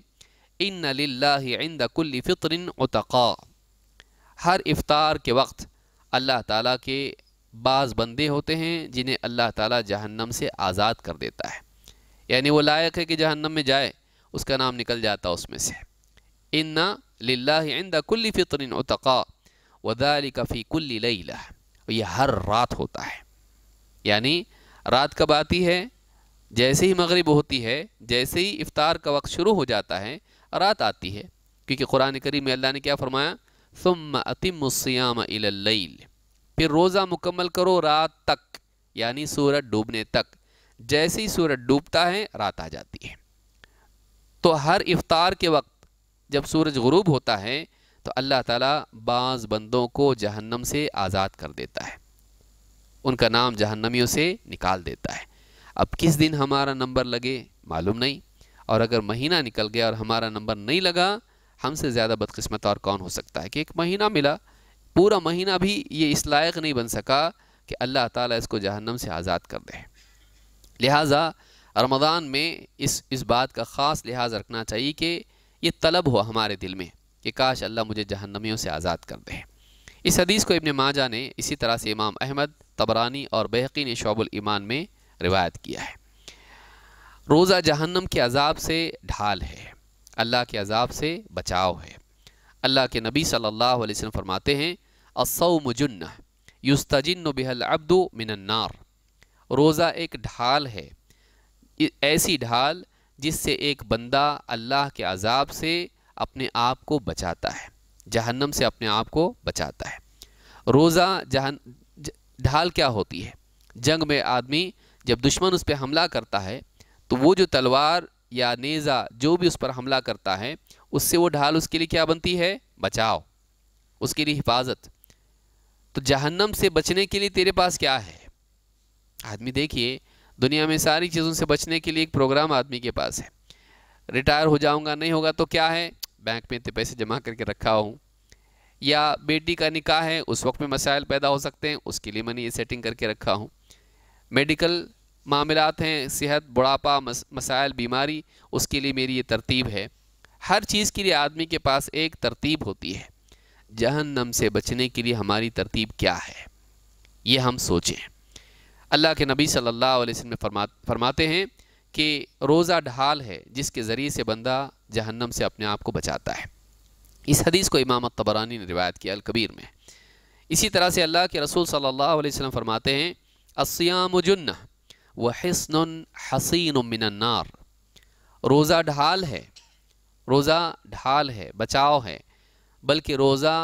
इन लाकुल्ल फ़ितरन उतक़ा हर इफ़ार के वक्त अल्लाह ताला के बाज़ बंदे होते हैं जिन्हें अल्लाह ताला जहन्नम से आज़ाद कर देता है यानी वो लायक है कि जहन्नम में जाए उसका नाम निकल जाता उसमें से इन्ना लादा कुल्ली फितर उतका वदाली कफ़ी कुल्ली लैला ये हर रात होता है यानी रात कब आती है जैसे ही मगरिब होती है जैसे ही इफ़ार का वक्त शुरू हो जाता है रात आती है क्योंकि कुरान करीम में अल्लाह ने क्या फ़रमाया सुम अतिमस्याम इल फिर रोज़ा मुकम्मल करो रात तक यानी सूरज डूबने तक जैसे ही सूरज डूबता है रात आ जाती है तो हर इफ्तार के वक्त जब सूरज गरूब होता है तो अल्लाह ताला बाज़ बंदों को जहन्नम से आज़ाद कर देता है उनका नाम जहन्नमियों से निकाल देता है अब किस दिन हमारा नंबर लगे मालूम नहीं और अगर महीना निकल गया और हमारा नंबर नहीं लगा हमसे ज़्यादा बदकस्मत और कौन हो सकता है कि एक महीना मिला पूरा महीना भी ये इस लायक नहीं बन सका कि अल्लाह ताला इसको जहन्नम से आज़ाद कर दे लिहाजा रमज़ान में इस इस बात का ख़ास लिहाज रखना चाहिए कि ये तलब हो हमारे दिल में कि काश अल्लाह मुझे जहन्नमियों से आज़ाद कर दे इस हदीस को इबन माजा ने इसी तरह से इमाम अहमद तबरानी और बहकी ने शोबुल ईमान में रिवायत किया है रोज़ा जहन्नम के अजाब से ढाल है अल्लाह के अजाब से बचाव है अल्लाह के नबी सल्लल्लाहु अलैहि वसल्लम फरमाते हैं असौ जुन्न युस्तजिन बिहल अब्दु मिनन्नार रोज़ा एक ढाल है ऐसी ढाल जिससे एक बंदा अल्लाह के अजाब से अपने आप को बचाता है जहन्नम से अपने आप को बचाता है रोज़ा जहन ढाल क्या होती है जंग में आदमी जब दुश्मन उस पर हमला करता है तो वो जो तलवार या नेज़ा जो भी उस पर हमला करता है उससे वो ढाल उसके लिए क्या बनती है बचाओ उसके लिए हिफाजत तो जहन्नम से बचने के लिए तेरे पास क्या है आदमी देखिए दुनिया में सारी चीज़ों से बचने के लिए एक प्रोग्राम आदमी के पास है रिटायर हो जाऊंगा नहीं होगा तो क्या है बैंक में इतने पैसे जमा करके रखा हूँ या बेटी का निकाह है उस वक्त में मसाइल पैदा हो सकते हैं उसके लिए मैंने ये सेटिंग करके रखा हूँ मेडिकल मामलात हैं सेहत बुढ़ापा मसाइल बीमारी उसके लिए मेरी ये तरतीब है हर चीज़ के लिए आदमी के पास एक तरतीब होती है जहन्नम से बचने के लिए हमारी तरतीब क्या है ये हम सोचें अल्लाह के नबी सल्लल्लाहु अलैहि वसल्लम फरमा फरमाते हैं कि रोज़ा ढाल है जिसके ज़रिए से बंदा जहन्नम से अपने आप को बचाता है इस हदीस को इमाम तबरानी ने रिवायत किया अलकबीर में इसी तरह से अल्लाह के रसूल सल्लल्लाहु अलैहि वसल्लम फरमाते हैं असयाम जुन्न व हसन हसीन मिनन्नार रोज़ा ढाल है रोज़ा ढाल है बचाव है बल्कि रोज़ा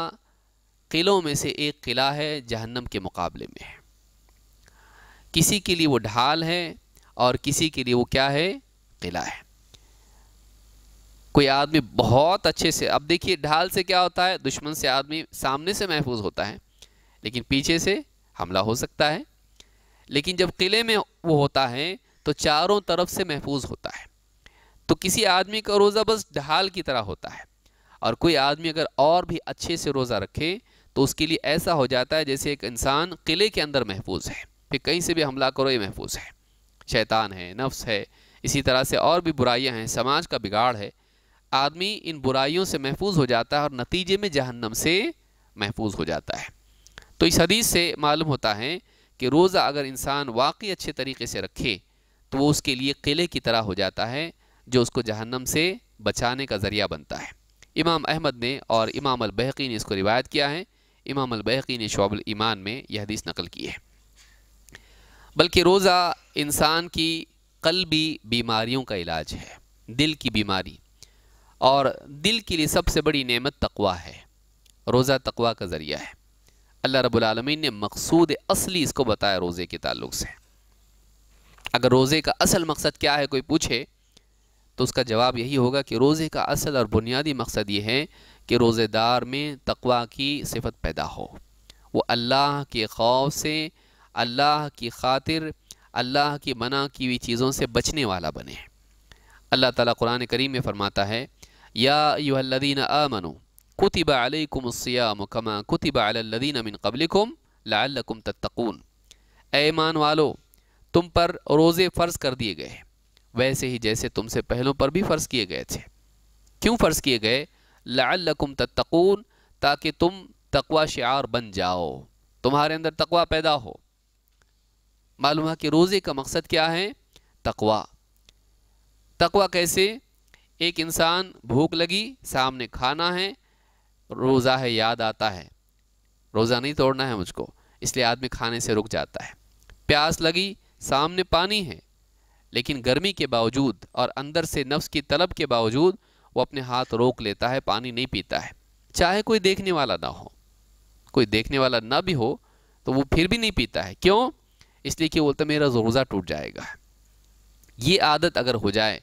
किलों में से एक किला है जहन्नम के मुकाबले में है किसी के लिए वो ढाल है और किसी के लिए वो क्या है किला है कोई आदमी बहुत अच्छे से अब देखिए ढाल से क्या होता है दुश्मन से आदमी सामने से महफूज होता है लेकिन पीछे से हमला हो सकता है लेकिन जब किले में वो होता है तो चारों तरफ से महफूज होता है तो किसी आदमी का रोज़ा बस ढाल की तरह होता है और कोई आदमी अगर और भी अच्छे से रोज़ा रखे तो उसके लिए ऐसा हो जाता है जैसे एक इंसान किले के अंदर महफूज है फिर कहीं से भी हमला करो ये महफूज है शैतान है नफ्स है इसी तरह से और भी बुराइयाँ हैं समाज का बिगाड़ है आदमी इन बुराइयों से महफूज हो जाता है और नतीजे में जहन्नम से महफूज हो जाता है तो इस हदीस से मालूम होता है कि रोज़ा अगर इंसान वाकई अच्छे तरीके से रखे तो वो उसके लिए किले की तरह हो जाता है जो उसको जहन्नम से बचाने का ज़रिया बनता है इमाम अहमद ने और इमाम अलबहकी ने इसको रिवायत किया है इमाम अलबहकी ने शोबल ईमान में यह हदीस नकल की है बल्कि रोज़ा इंसान की भी बीमारियों का इलाज है दिल की बीमारी और दिल के लिए सबसे बड़ी नेमत तकवा है रोज़ा तकवा का ज़रिया है अल्लाह रबालमीन ने मकसूद असली इसको बताया रोज़े के ताल्लुक से अगर रोज़े का असल मकसद क्या है कोई पूछे तो उसका जवाब यही होगा कि रोज़े का असल और बुनियादी मकसद ये है कि रोज़ेदार में तकवा की सिफत पैदा हो वो अल्लाह के खौफ से अल्लाह की खातिर अल्लाह की मना की हुई चीज़ों से बचने वाला बने अल्लाह ताला कुरान करीम में फ़रमाता है या यूहदीन कुतिब अलैकुम अलकुमस्याम कमा कुतिब अलल्लदीन मिन कबलिकुम लअल्लकुम तत्तकून ऐमान वालो तुम पर रोज़े फ़र्ज़ कर दिए गए वैसे ही जैसे तुमसे पहलों पर भी फ़र्ज़ किए गए थे क्यों फ़र्ज़ किए गए लाकुम तत्तकून ताकि तुम तकवा शार बन जाओ तुम्हारे अंदर तकवा पैदा हो मालूम है कि रोज़े का मकसद क्या है तकवा तकवा कैसे एक इंसान भूख लगी सामने खाना है रोज़ा है याद आता है रोज़ा नहीं तोड़ना है मुझको इसलिए आदमी खाने से रुक जाता है प्यास लगी सामने पानी है लेकिन गर्मी के बावजूद और अंदर से नफ्स की तलब के बावजूद वो अपने हाथ रोक लेता है पानी नहीं पीता है चाहे कोई देखने वाला ना हो कोई देखने वाला ना भी हो तो वो फिर भी नहीं पीता है क्यों इसलिए कि बोलता मेरा रोज़ा टूट जाएगा ये आदत अगर हो जाए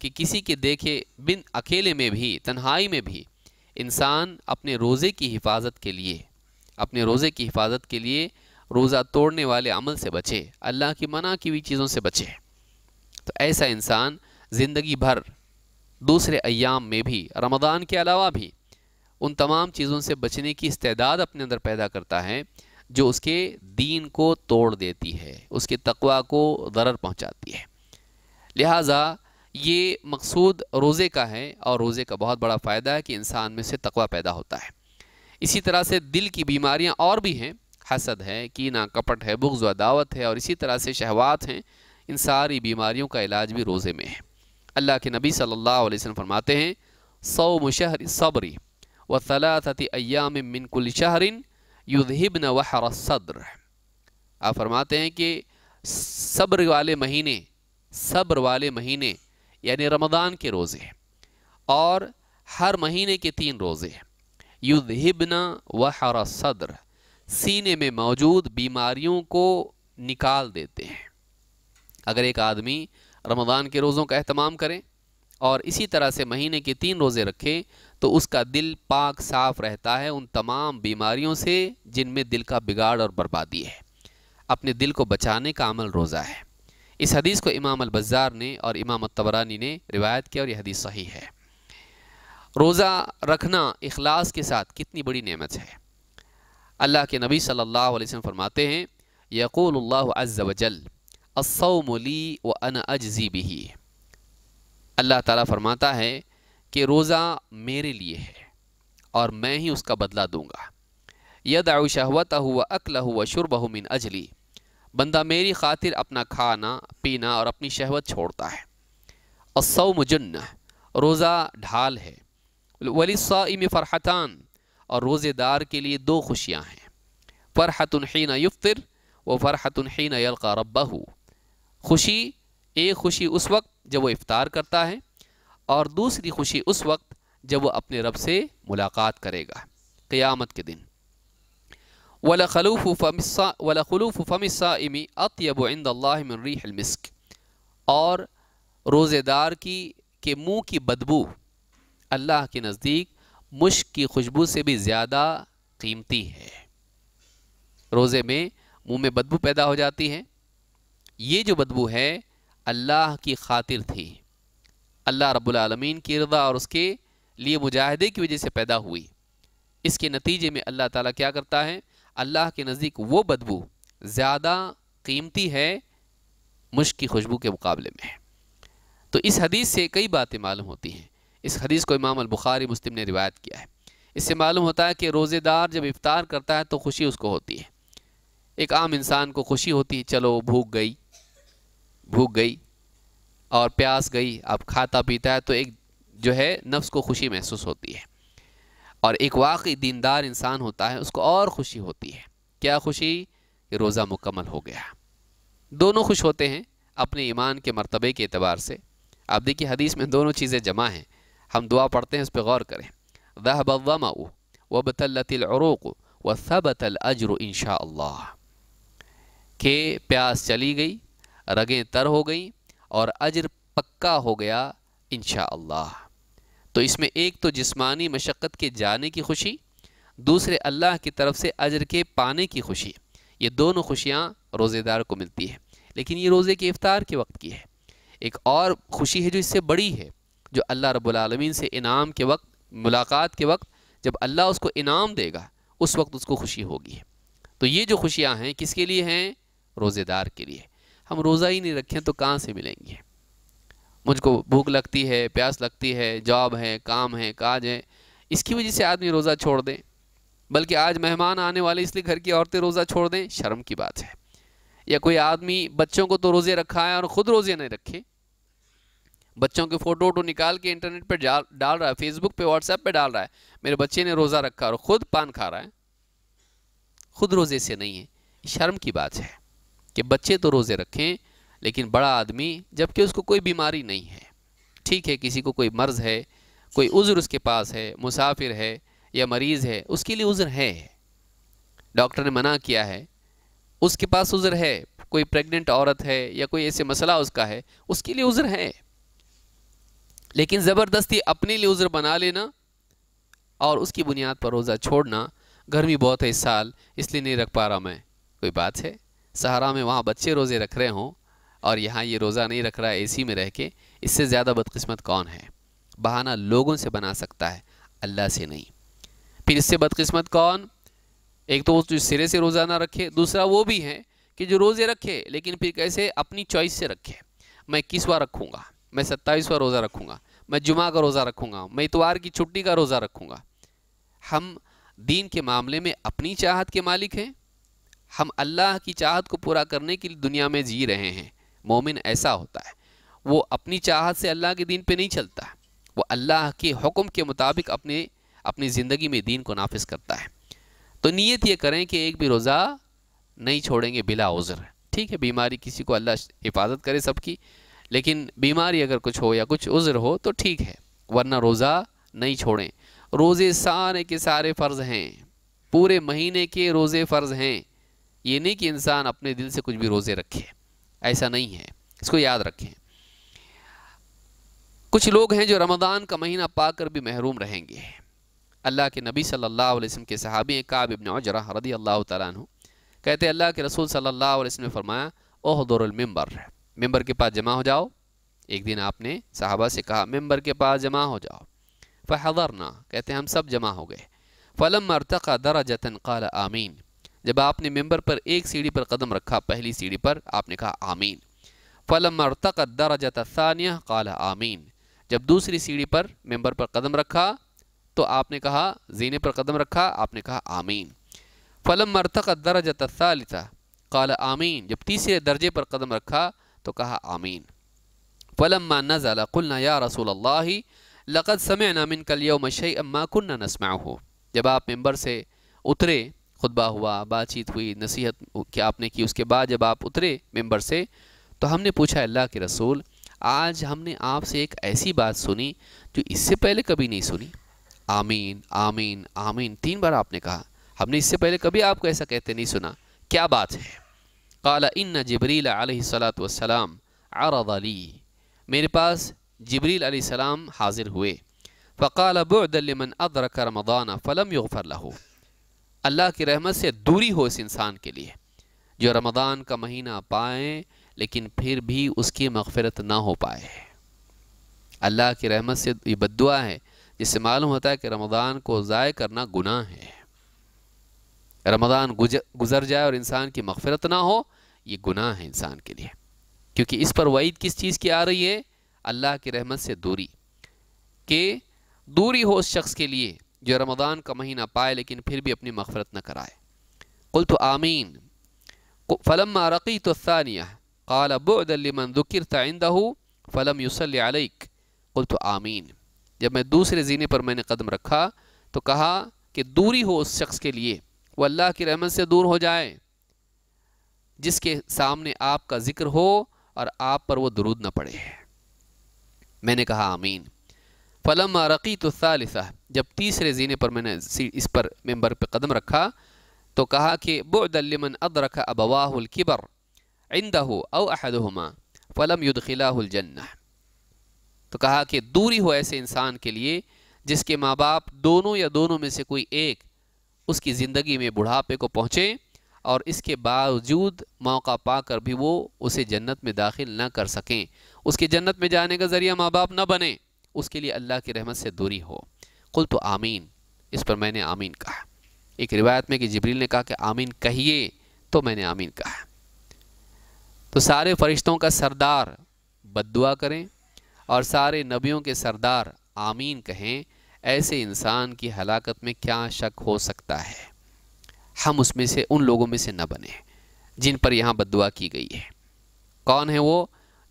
कि किसी के देखे बिन अकेले में भी तन्हाई में भी इंसान अपने रोज़े की हिफाजत के लिए अपने रोज़े की हिफाजत के लिए रोज़ा तोड़ने वाले अमल से बचे अल्लाह की मना की हुई चीज़ों से बचे तो ऐसा इंसान ज़िंदगी भर दूसरे अयाम में भी रमदान के अलावा भी उन तमाम चीज़ों से बचने की इस्तेदाद अपने अंदर पैदा करता है जो उसके दीन को तोड़ देती है उसके तकवा को दरर पहुंचाती है लिहाजा ये मकसूद रोज़े का है और रोज़े का बहुत बड़ा फ़ायदा है कि इंसान में से तकवा पैदा होता है इसी तरह से दिल की बीमारियां और भी हैं हसद है कीना कपट है बुग्ज व दावत है और इसी तरह से शहवात हैं इन सारी बीमारियों का इलाज भी रोज़े में है अल्लाह के नबी सल्लल्लाहु अलैहि वसल्लम फरमाते हैं सौ मुशहर सबरी व सलासत अयाम मिनकुल शहरिन युधिबन वहर सद्र आप फरमाते हैं कि सब्र वाले महीने सब्र वाले महीने यानी रमदान के रोज़े और हर महीने के तीन रोज़े युधिबना वहर सद्र सीने में मौजूद बीमारियों को निकाल देते हैं अगर एक आदमी रमज़ान के रोज़ों का अहतमाम करें और इसी तरह से महीने के तीन रोज़े रखें तो उसका दिल पाक साफ रहता है उन तमाम बीमारियों से जिनमें दिल का बिगाड़ और बर्बादी है अपने दिल को बचाने का अमल रोज़ा है इस हदीस को इमाम अलबज़ार ने और इमाम तबरानी ने रिवायत किया और यह हदीस सही है रोज़ा रखना अखलास के साथ कितनी बड़ी नेमत है अल्लाह के नबी सल्लल्लाहु अलैहि वसल्लम फरमाते हैं यकूल अज़ वजल असौमली व अन अजजी भी अल्लाह ताला फरमाता है कि रोज़ा मेरे लिए है और मैं ही उसका बदला दूंगा यदाउ शहवत हुआ अकल हुआ शुरब हुमिन अजली बंदा मेरी खातिर अपना खाना पीना और अपनी शहवत छोड़ता है और सौ मुजन्न रोज़ा ढाल है वली साइम फ़रहतान और रोज़ेदार के लिए दो खुशियाँ हैं फ़रहतुलहीन युफ्तर व फ़रहतुलहीन यलका रबा खुशी एक खुशी उस वक्त जब वो इफ़ार करता है और दूसरी खुशी उस वक्त जब वह अपने रब से मुलाकात करेगा क़यामत के दिन वल फ़मसामी इमी इंदमिस्क और रोज़ेदार की के मुंह की बदबू अल्लाह के नज़दीक मुश्क की खुशबू से भी ज़्यादा कीमती है रोज़े में मुंह में बदबू पैदा हो जाती है ये जो बदबू है अल्लाह की खातिर थी अल्लाह रब्लमीन की रदा और उसके लिए मुजाहदे की वजह से पैदा हुई इसके नतीजे में अल्लाह ताला क्या करता है अल्लाह के नज़दीक वो बदबू ज़्यादा कीमती है मुश्क की खुशबू के मुकाबले में तो इस हदीस से कई बातें मालूम होती हैं इस हदीस को इमाम अलबुखारी मुस्लिम ने रिवायत किया है इससे मालूम होता है कि रोज़ेदार जब इफ़ार करता है तो खुशी उसको होती है एक आम इंसान को खुशी होती है चलो भूख गई भूख गई और प्यास गई अब खाता पीता है तो एक जो है नफ्स को खुशी महसूस होती है और एक वाकई दीनदार इंसान होता है उसको और खुशी होती है क्या खुशी कि रोज़ा मुकम्मल हो गया दोनों खुश होते हैं अपने ईमान के मरतबे के अतबार से आप देखिए हदीस में दोनों चीज़ें जमा हैं हम दुआ पढ़ते हैं उस पर गौर करें वह वबतलतलूक व सबतल अजर इनशा के प्यास चली गई रगें तर हो गईं और अजर पक्का हो गया इन तो इसमें एक तो जिस्मानी मशक्क़त के जाने की खुशी दूसरे अल्लाह की तरफ से अजर के पाने की खुशी ये दोनों खुशियाँ रोज़ेदार को मिलती हैं लेकिन ये रोज़े के इफ़ार के वक्त की है एक और खुशी है जो इससे बड़ी है जो अल्लाह रबालमीन से इनाम के वक्त मुलाकात के वक्त जब अल्लाह उसको इनाम देगा उस वक्त उसको खुशी होगी तो ये जो खुशियाँ हैं किसके लिए हैं रोज़ेदार के लिए हम रोज़ा ही नहीं रखें तो कहाँ से मिलेंगे मुझको भूख लगती है प्यास लगती है जॉब है काम है काज है इसकी वजह से आदमी रोज़ा छोड़ दें बल्कि आज मेहमान आने वाले इसलिए घर की औरतें रोज़ा छोड़ दें शर्म की बात है या कोई आदमी बच्चों को तो रोज़े रखा है और ख़ुद रोज़े नहीं रखे बच्चों के फ़ोटो वोटो निकाल के इंटरनेट पर डाल रहा है फेसबुक पे व्हाट्सएप पे डाल रहा है मेरे बच्चे ने रोज़ा रखा और ख़ुद पान खा रहा है खुद रोज़े से नहीं है शर्म की बात है कि बच्चे तो रोज़े रखें लेकिन बड़ा आदमी जबकि उसको कोई बीमारी नहीं है ठीक है किसी को कोई मर्ज़ है कोई उज़्र उसके पास है मुसाफिर है या मरीज़ है उसके लिए उज़्र है डॉक्टर ने मना किया है उसके पास उज़्र है कोई प्रेग्नेंट औरत है या कोई ऐसे मसला उसका है उसके लिए उज़्र है लेकिन ज़बरदस्ती अपने लिए उज़्र बना लेना और उसकी बुनियाद पर रोज़ा छोड़ना गर्मी बहुत है इस साल इसलिए नहीं रख पा रहा मैं कोई बात है सहारा में वहाँ बच्चे रोज़े रख रहे हों और यहाँ ये रोज़ा नहीं रख रहा है एसी में रह के इससे ज़्यादा बदकस्मत कौन है बहाना लोगों से बना सकता है अल्लाह से नहीं फिर इससे बदकस्मत कौन एक तो वो सिरे से रोज़ा ना रखे दूसरा वो भी है कि जो रोज़े रखे लेकिन फिर कैसे अपनी चॉइस से रखे मैं किसवा रखूँगा मैं सत्ताईसवा रोज़ा रखूँगा मैं जुमा का रोज़ा रखूँगा मैं इतवार की छुट्टी का रोज़ा रखूँगा हम दीन के मामले में अपनी चाहत के मालिक हैं हम अल्लाह की चाहत को पूरा करने के लिए दुनिया में जी रहे हैं मोमिन ऐसा होता है वो अपनी चाहत से अल्लाह के दीन पे नहीं चलता वो अल्लाह के हुक्म के मुताबिक अपने अपनी ज़िंदगी में दीन को नाफिस करता है तो नीयत ये करें कि एक भी रोज़ा नहीं छोड़ेंगे बिला उज़र ठीक है बीमारी किसी को अल्लाह हिफाजत करे सबकी लेकिन बीमारी अगर कुछ हो या कुछ उज़र हो तो ठीक है वरना रोज़ा नहीं छोड़ें रोज़े सारे के सारे फ़र्ज़ हैं पूरे महीने के रोज़े फ़र्ज़ हैं ये नहीं कि इंसान अपने दिल से कुछ भी रोज़े रखे ऐसा नहीं है इसको याद रखें कुछ लोग हैं जो रमदान का महीना पाकर भी महरूम रहेंगे अल्लाह के नबी सल्लल्लाहु अलैहि वसल्लम के सहाबी काब इबन उजरा रदी अल्लाह तु कहते अल्लाह के रसूल सल्लल्लाहु अलैहि वसल्लम ने फरमाया ओह दौरमिम्बर मेम्बर के पास जमा हो जाओ एक दिन आपने साहबा से कहा मेम्बर के पास जमा हो जाओ फ़हदर ना कहते हम सब जमा हो गए फ़लम मरतका दरा जतन कला आमीन जब आपने मेंबर पर एक सीढ़ी पर कदम रखा पहली सीढ़ी पर आपने कहा आमीन फ़लम अरतक दराजा तानिया आमीन जब दूसरी सीढ़ी पर मेंबर पर कदम रखा तो आपने कहा जीने पर कदम रखा आपने कहा आमीन फ़लम अरतक दराजा तालिता काला आमीन जब तीसरे दर्जे पर कदम रखा तो कहा आमीन फ़लम नज़ला कुलना या रसूल अल्लाह लक़द समय नामिन कल यो मशई अम्मा कन्ना नसमा हो जब आप मेम्बर से उतरे खुतबा हुआ बातचीत हुई नसीहत क्या आपने की उसके बाद जब आप उतरे मेंबर से तो हमने पूछा अल्लाह के रसूल आज हमने आपसे एक ऐसी बात सुनी जो इससे पहले कभी नहीं सुनी आमीन आमीन आमीन तीन बार आपने कहा हमने इससे पहले कभी आपको ऐसा कहते नहीं सुना क्या बात है काला इन जबरील आलत वसलाम मेरे पास जबरील सलाम हाजिर हुए फ़काल बदलमन अदर करमदाना फ़लम योफ़र लहू अल्लाह की रहमत से दूरी हो इस इंसान के लिए जो रमदान का महीना पाएँ लेकिन फिर भी उसकी मगफरत ना हो पाए अल्लाह की रहमत से ये बदुआ है जिससे मालूम होता है कि रमदान को ज़ाय करना गुनाह है रमदान गुजर जाए और इंसान की मगफरत ना हो ये गुनाह है इंसान के लिए क्योंकि इस पर वईद किस चीज़ की आ रही है अल्लाह की रहमत से दूरी कि दूरी हो उस शख्स के लिए जो रमदान का महीना पाए लेकिन फिर भी अपनी मफ़रत न कराए कुल तो आमीन फ़लम रकी तो सानिया काला बुदलिमन ज़ुकिर तइंदा फ़लम यूसल अलैक कुल तो आमीन जब मैं दूसरे जीने पर मैंने कदम रखा तो कहा कि दूरी हो उस शख्स के लिए वो अल्लाह की रहमत से दूर हो जाए जिसके सामने आपका ज़िक्र हो और आप पर वो दरूद न पड़े मैंने कहा आमीन फ़लम रकी तो सालिसा जब तीसरे जीने पर मैंने इस पर मेंबर पर कदम रखा तो कहा कि रखा अब अबवाहबर इंदा हो अहदहुमा फ़लम युदखिलाजन्ना तो कहा कि दूरी हो ऐसे इंसान के लिए जिसके माँ बाप दोनों या दोनों में से कोई एक उसकी ज़िंदगी में बुढ़ापे को पहुँचे और इसके बावजूद मौका पाकर भी वो उसे जन्नत में दाखिल ना कर सकें उसके जन्नत में जाने का ज़रिया माँ बाप ना बने उसके लिए अल्लाह की रहमत से दूरी हो कुल तो आमीन इस पर मैंने आमीन कहा एक रिवायत में कि जबरील ने कहा कि आमीन कहिए तो मैंने आमीन कहा तो सारे फरिश्तों का सरदार बदुआ करें और सारे नबियों के सरदार आमीन कहें ऐसे इंसान की हलाकत में क्या शक हो सकता है हम उसमें से उन लोगों में से न बने जिन पर यहाँ बदुआ की गई है कौन है वो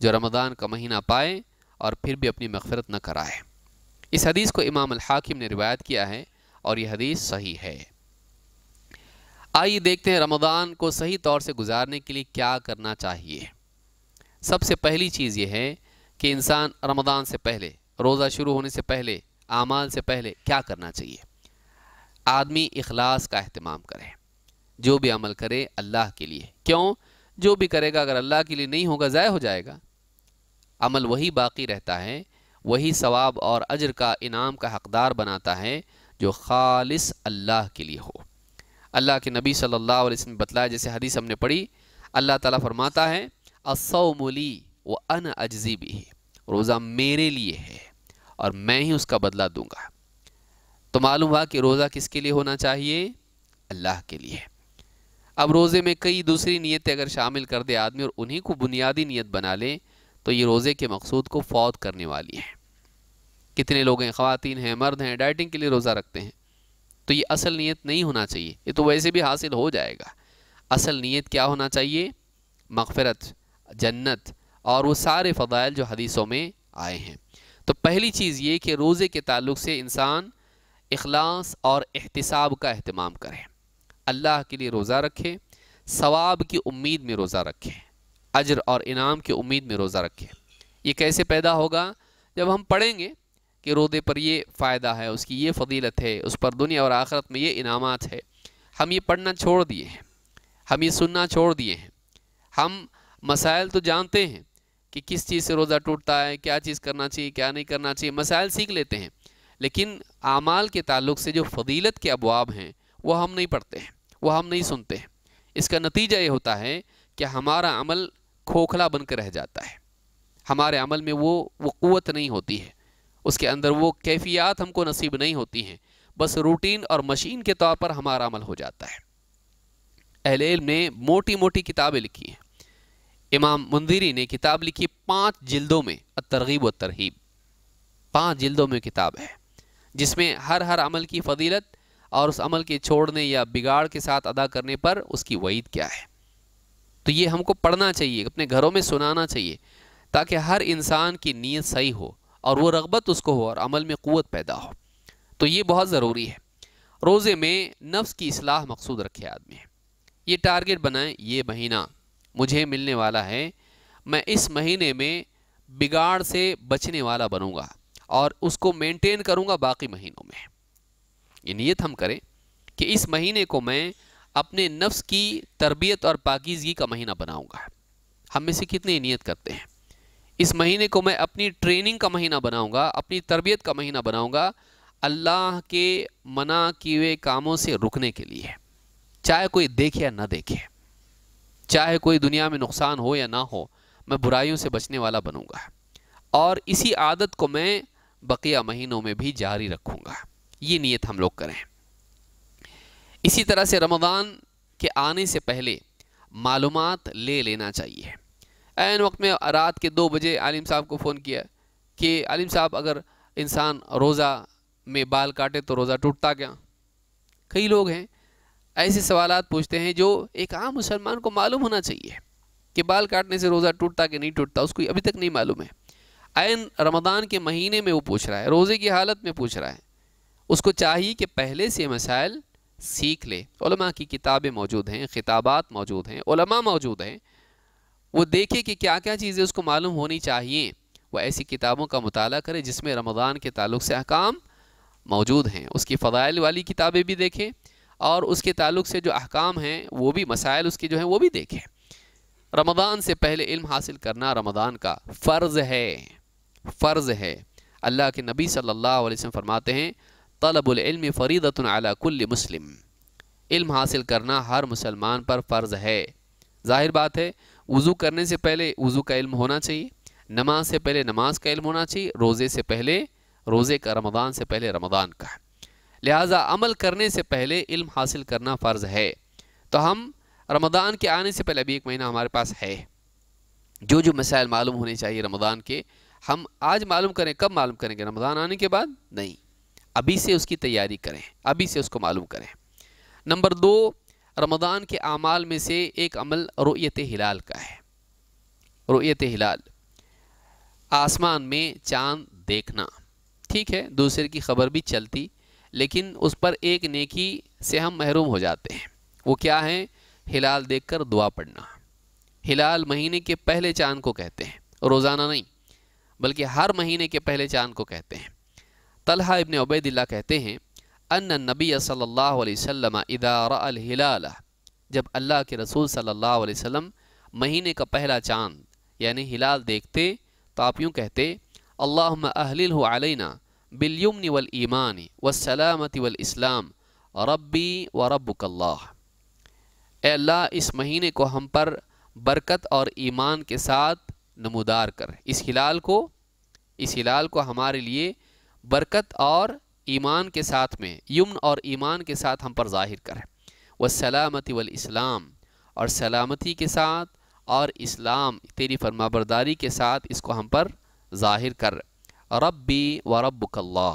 जो रमज़ान का महीना पाए और फिर भी अपनी मगफरत न कराए इस हदीस को इमाम हाकिम ने रिवायत किया है और यह हदीस सही है आइए देखते हैं रमज़ान को सही तौर से गुजारने के लिए क्या करना चाहिए सबसे पहली चीज़ यह है कि इंसान रमज़ान से पहले रोज़ा शुरू होने से पहले आमाल से पहले क्या करना चाहिए आदमी इखलास का अहतमाम करे जो भी अमल करे अल्लाह के लिए क्यों जो भी करेगा अगर अल्लाह के लिए नहीं होगा ज़ाय हो जाएगा अमल वही बाकी रहता है वही सवाब और अजर का इनाम का हकदार बनाता है जो खालिस अल्लाह के लिए हो अल्लाह के नबी सल्लल्लाहु अलैहि वसल्लम बतलाया जैसे हदीस हमने पढ़ी अल्लाह ताला फरमाता है असौमली व अन अजजी भी रोज़ा मेरे लिए है और मैं ही उसका बदला दूंगा तो मालूम हुआ कि रोज़ा किसके लिए होना चाहिए अल्लाह के लिए अब रोज़े में कई दूसरी नीयतें अगर शामिल कर दे आदमी और उन्हीं को बुनियादी नीयत बना लें तो ये रोज़े के मकसूद को फौत करने वाली हैं कितने लोग हैं ख़वान हैं मर्द हैं डाइटिंग के लिए रोज़ा रखते हैं तो ये असल नीयत नहीं होना चाहिए ये तो वैसे भी हासिल हो जाएगा असल नीयत क्या होना चाहिए मगफ़रत जन्नत और वो सारे फ़ायल जो हदीसों में आए हैं तो पहली चीज़ ये कि रोज़े के ताल्लुक से इंसान अखलास और एहतसाब का अहतमाम करें अल्लाह के लिए रोज़ा रखे सवाब की उम्मीद में रोज़ा रखें अजर और इनाम की उम्मीद में रोज़ा रखें ये कैसे पैदा होगा जब हम पढ़ेंगे कि रोदे पर ये फ़ायदा है उसकी ये फजीलत है उस पर दुनिया और आखरत में ये इनामत है हम ये पढ़ना छोड़ दिए हैं हम ये सुनना छोड़ दिए हैं हम मसाइल तो जानते हैं कि किस चीज़ से रोज़ा टूटता है क्या चीज़ करना चाहिए क्या नहीं करना चाहिए मसाइल सीख लेते हैं लेकिन आमाल के ताल्लुक से जो फजीलत के अबवाब हैं वो हम नहीं पढ़ते हैं वो हम नहीं सुनते हैं इसका नतीजा ये होता है कि हमारा अमल खोखला बनकर रह जाता है हमारे अमल में वो वो क़वत नहीं होती है उसके अंदर वो कैफियात हमको नसीब नहीं होती हैं बस रूटीन और मशीन के तौर पर हमारा अमल हो जाता है अहल ने मोटी मोटी किताबें लिखी हैं इमाम मंदिरी ने किताब लिखी पाँच जिल्दों में तरगीब व तरहीब पाँच जिल्दों में किताब है जिसमें हर हर अमल की फजीलत और उस अमल के छोड़ने या बिगाड़ के साथ अदा करने पर उसकी वईद क्या है तो ये हमको पढ़ना चाहिए अपने घरों में सुनाना चाहिए ताकि हर इंसान की नीयत सही हो और वो रगबत उसको हो और अमल में क़वत पैदा हो तो ये बहुत ज़रूरी है रोज़े में नफ्स की असलाह मकसूद रखे आदमी है ये टारगेट बनाएं ये महीना मुझे मिलने वाला है मैं इस महीने में बिगाड़ से बचने वाला बनूँगा और उसको मेंटेन करूँगा बाकी महीनों में ये नीयत हम करें कि इस महीने को मैं अपने नफ्स की तरबियत और पाकिजगी का महीना बनाऊंगा हम में से कितने नियत करते हैं इस महीने को मैं अपनी ट्रेनिंग का महीना बनाऊंगा अपनी तरबियत का महीना बनाऊंगा अल्लाह के मना किए हुए कामों से रुकने के लिए चाहे कोई देखे या ना देखे चाहे कोई दुनिया में नुकसान हो या ना हो मैं बुराइयों से बचने वाला बनूंगा और इसी आदत को मैं बकिया महीनों में भी जारी रखूँगा ये नीयत हम लोग करें इसी तरह से रमज़ान के आने से पहले मालूम ले लेना चाहिए एन वक्त में रात के दो बजे आलिम साहब को फ़ोन किया कि आलिम साहब अगर इंसान रोज़ा में बाल काटे तो रोज़ा टूटता क्या कई लोग हैं ऐसे सवाल पूछते हैं जो एक आम मुसलमान को मालूम होना चाहिए कि बाल काटने से रोज़ा टूटता कि नहीं टूटता उसको अभी तक नहीं मालूम है आयन रमदान के महीने में वो पूछ रहा है रोज़े की हालत में पूछ रहा है उसको चाहिए कि पहले से मसाइल सीख ले की किताबें मौजूद हैं खिताबात मौजूद हैं मौजूद हैं वो देखे कि क्या क्या चीज़ें उसको मालूम होनी चाहिए वह ऐसी किताबों का मताल करे जिसमें रमज़ान के तल्ल से अहकाम मौजूद हैं उसकी फ़दाइल वाली किताबें भी देखें और उसके ताल्लुक से जो अहकाम हैं वो भी मसाइल उसके जो हैं वो भी देखें रमज़ान से पहले इल्म हासिल करना रमज़ान का फ़र्ज़ है फ़र्ज़ है अल्लाह के नबी सल्लल्लाहु अलैहि वसल्लम फरमाते हैं तलबुल्म फ़रीदतन अला कुल मुस्लिम इल्म हासिल करना हर मुसलमान पर फ़र्ज़ है ज़ाहिर बात है वज़ू करने से पहले वज़ू का इल्म होना चाहिए नमाज से पहले नमाज का इल्म होना चाहिए रोज़े से पहले रोज़े का रमदान से पहले रमदान का लिहाजा अमल करने से पहले इल्म हासिल करना फ़र्ज़ है तो हम रमदान के आने से पहले अभी एक महीना हमारे पास है जो जो मसाइल मालूम होने चाहिए रमदान के हम आज मालूम करें कब मालूम करेंगे रमदान आने के बाद नहीं अभी से उसकी तैयारी करें अभी से उसको मालूम करें नंबर दो रमदान के अमाल में से एक अमल रोयत हिलाल का है रोयत हिलाल आसमान में चांद देखना ठीक है दूसरे की खबर भी चलती लेकिन उस पर एक नेकी से हम महरूम हो जाते हैं वो क्या है हिलाल देखकर दुआ पढ़ना हिलाल महीने के पहले चांद को कहते हैं रोज़ाना नहीं बल्कि हर महीने के पहले चांद को कहते हैं तलहा इबन उबैदिल्ला कहते हैं अन नबी सल्ला वसम जब अल्लाह के रसूल सल्ला वसम महीने का पहला चांद यानी हिलाल देखते तो आप यूँ कहते अल्लाह अहलिल आलना बिलयमन वल ईमान व सलामती वल इस्लाम रब्बी व रब्बुकल्ला अल्लाह इस महीने को हम पर बरकत और ईमान के साथ नमदार कर इस हिलाल को इस हिलाल को हमारे लिए बरकत और ईमान के साथ में यमन और ईमान के साथ हम पर ज़ाहिर करें व सलामती वल इस्लाम और सलामती के साथ और इस्लाम तेरी फरमाबरदारी के साथ इसको हम पर ज़ाहिर कर रबी व रब्बुकल्ला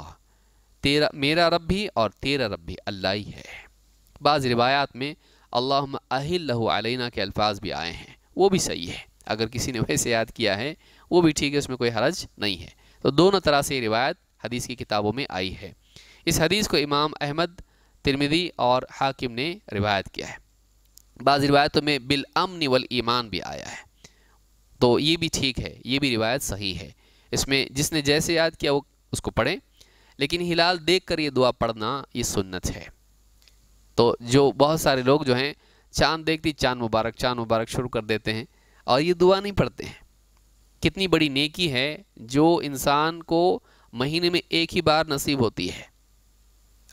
तेरा मेरा रब भी और तेरा रब भी अल्लाह ही है बाज़ रिवायात में अल्लाह के अल्फाज भी आए हैं वो भी सही है अगर किसी ने वैसे याद किया है वो भी ठीक है उसमें कोई हरज नहीं है तो दोनों तरह से रिवायत हदीस की किताबों में आई है इस हदीस को इमाम अहमद तिरमिदी और हाकिम ने रिवायत किया है बाज़ रिवायतों में बिल अमन वल ईमान भी आया है तो ये भी ठीक है ये भी रिवायत सही है इसमें जिसने जैसे याद किया वो उसको पढ़ें लेकिन हिलाल देख कर ये दुआ पढ़ना ये सुन्नत है तो जो बहुत सारे लोग जो हैं चांद देखती चांद मुबारक चांद मुबारक शुरू कर देते हैं और ये दुआ नहीं पढ़ते हैं कितनी बड़ी नेकी है जो इंसान को महीने में एक ही बार नसीब होती है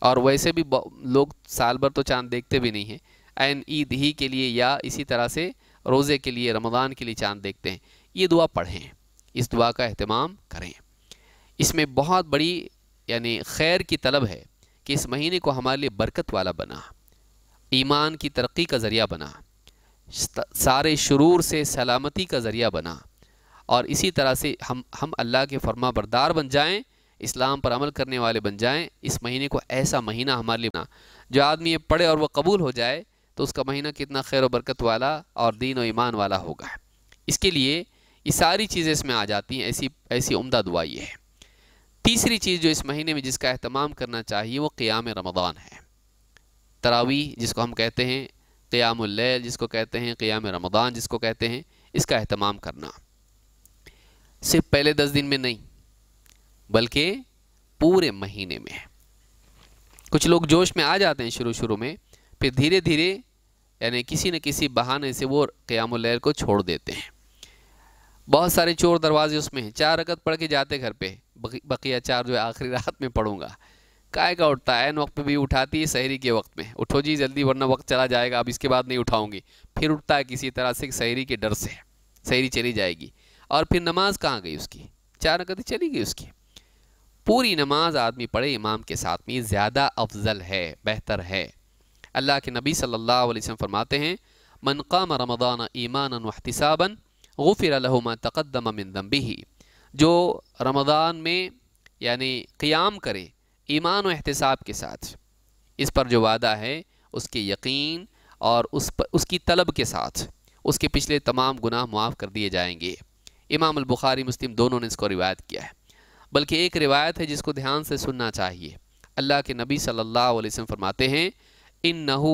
और वैसे भी लोग साल भर तो चांद देखते भी नहीं हैं एन ईद ही के लिए या इसी तरह से रोज़े के लिए रमज़ान के लिए चांद देखते हैं ये दुआ पढ़ें इस दुआ का अहतमाम करें इसमें बहुत बड़ी यानी खैर की तलब है कि इस महीने को हमारे लिए बरकत वाला बना ईमान की तरक्की का ज़रिया बना सारे शुरू से सलामती का ज़रिया बना और इसी तरह से हम हम अल्लाह के फरमा बरदार बन जाएं इस्लाम पर अमल करने वाले बन जाएं इस महीने को ऐसा महीना हमारे लिए बना जो आदमी ये पढ़े और वह कबूल हो जाए तो उसका महीना कितना खैर वरकत बरकत वाला और दीन व ईमान वाला होगा इसके लिए ये सारी चीज़ें इसमें आ जाती हैं ऐसी ऐसी उमदा दुआ ये है तीसरी चीज़ जो इस महीने में जिसका अहतमाम करना चाहिए वो क़्याम रमदान है तरावी जिसको हम कहते हैं क़्यामल जिसको कहते हैं क़्याम रमदान जिसको कहते हैं इसका अहतमाम करना सिर्फ पहले दस दिन में नहीं बल्कि पूरे महीने में है कुछ लोग जोश में आ जाते हैं शुरू शुरू में फिर धीरे धीरे यानी किसी न किसी बहाने से वो लहर को छोड़ देते हैं बहुत सारे चोर दरवाजे उसमें हैं चार रकत पढ़ के जाते घर पे बकिया चार जो है आखिरी रात में पढ़ूंगा काय का उठता है वक्त पे भी उठाती है शहरी के वक्त में उठो जी जल्दी वरना वक्त चला जाएगा अब इसके बाद नहीं उठाऊंगी फिर उठता है किसी तरह से शहरी के डर से शहरी चली जाएगी और फिर नमाज कहाँ गई उसकी चार रकतें चली गई उसकी पूरी नमाज आदमी पढ़े इमाम के साथ में ज़्यादा अफजल है बेहतर है अल्लाह के नबी सल्लल्लाहु अलैहि वसल्लम फरमाते हैं मनकाम रमदान ईमान वहतसाबन गफ़िर तकदम मिनदम्बी ही जो रमदान में यानी क़्याम करे ईमान व एहतसाब के साथ इस पर जो वादा है उसके यकीन और उस पर उसकी तलब के साथ उसके पिछले तमाम गुनाह मुआफ़ कर दिए जाएंगे इमाम बुखारी मुस्लिम दोनों ने इसको रिवायत किया है बल्कि एक रिवायत है जिसको ध्यान से सुनना चाहिए अल्लाह के नबी सल्लल्लाहु अलैहि वसल्लम फरमाते हैं इन नहू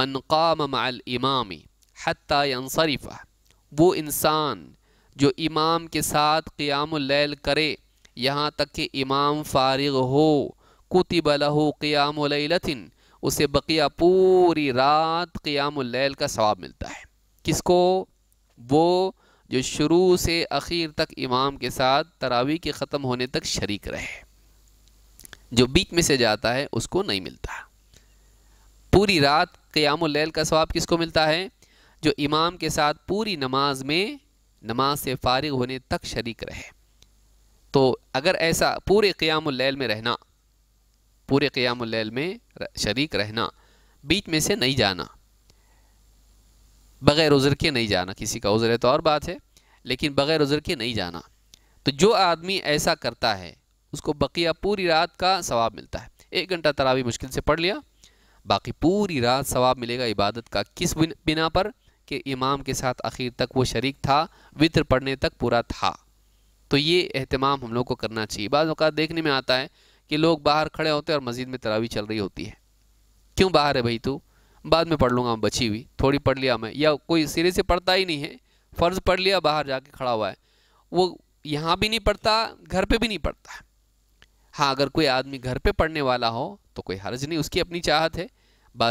मनकाम इमामी वो इंसान जो इमाम के साथ क़ियामल करे यहाँ तक कि इमाम फारिग हो कुतिब लहू क़ियामलतिन उसे बकिया पूरी रात क़ियामल का सवाब मिलता है किसको वो जो शुरू से आखिर तक इमाम के साथ तरावी के ख़त्म होने तक शरीक रहे जो बीच में से जाता है उसको नहीं मिलता पूरी रात क़यामल का स्वाब किसको मिलता है जो इमाम के साथ पूरी नमाज में नमाज से फारिग होने तक शरीक रहे तो अगर ऐसा पूरे क़यामल में रहना पूरे क़यामल में शरीक रहना बीच में से नहीं जाना बग़ैर उज़र के नहीं जाना किसी का उज़र है तो और बात है लेकिन बग़ैर उज़र के नहीं जाना तो जो आदमी ऐसा करता है उसको बकिया पूरी रात का सवाब मिलता है एक घंटा तरावी मुश्किल से पढ़ लिया बाकी पूरी रात सवाब मिलेगा इबादत का किस बिना पर कि इमाम के साथ आखिर तक वो शरीक था वित्र पढ़ने तक पूरा था तो ये अहतमाम हम लोग को करना चाहिए बाज़ात देखने में आता है कि लोग बाहर खड़े होते हैं और मस्जिद में तरावी चल रही होती है क्यों बाहर है भाई तू बाद में पढ़ लूँगा बची हुई थोड़ी पढ़ लिया मैं या कोई सिरे से पढ़ता ही नहीं है फ़र्ज पढ़ लिया बाहर जाके खड़ा हुआ है वो यहाँ भी नहीं पढ़ता घर पे भी नहीं पढ़ता हाँ अगर कोई आदमी घर पे पढ़ने वाला हो तो कोई हर्ज नहीं उसकी अपनी चाहत है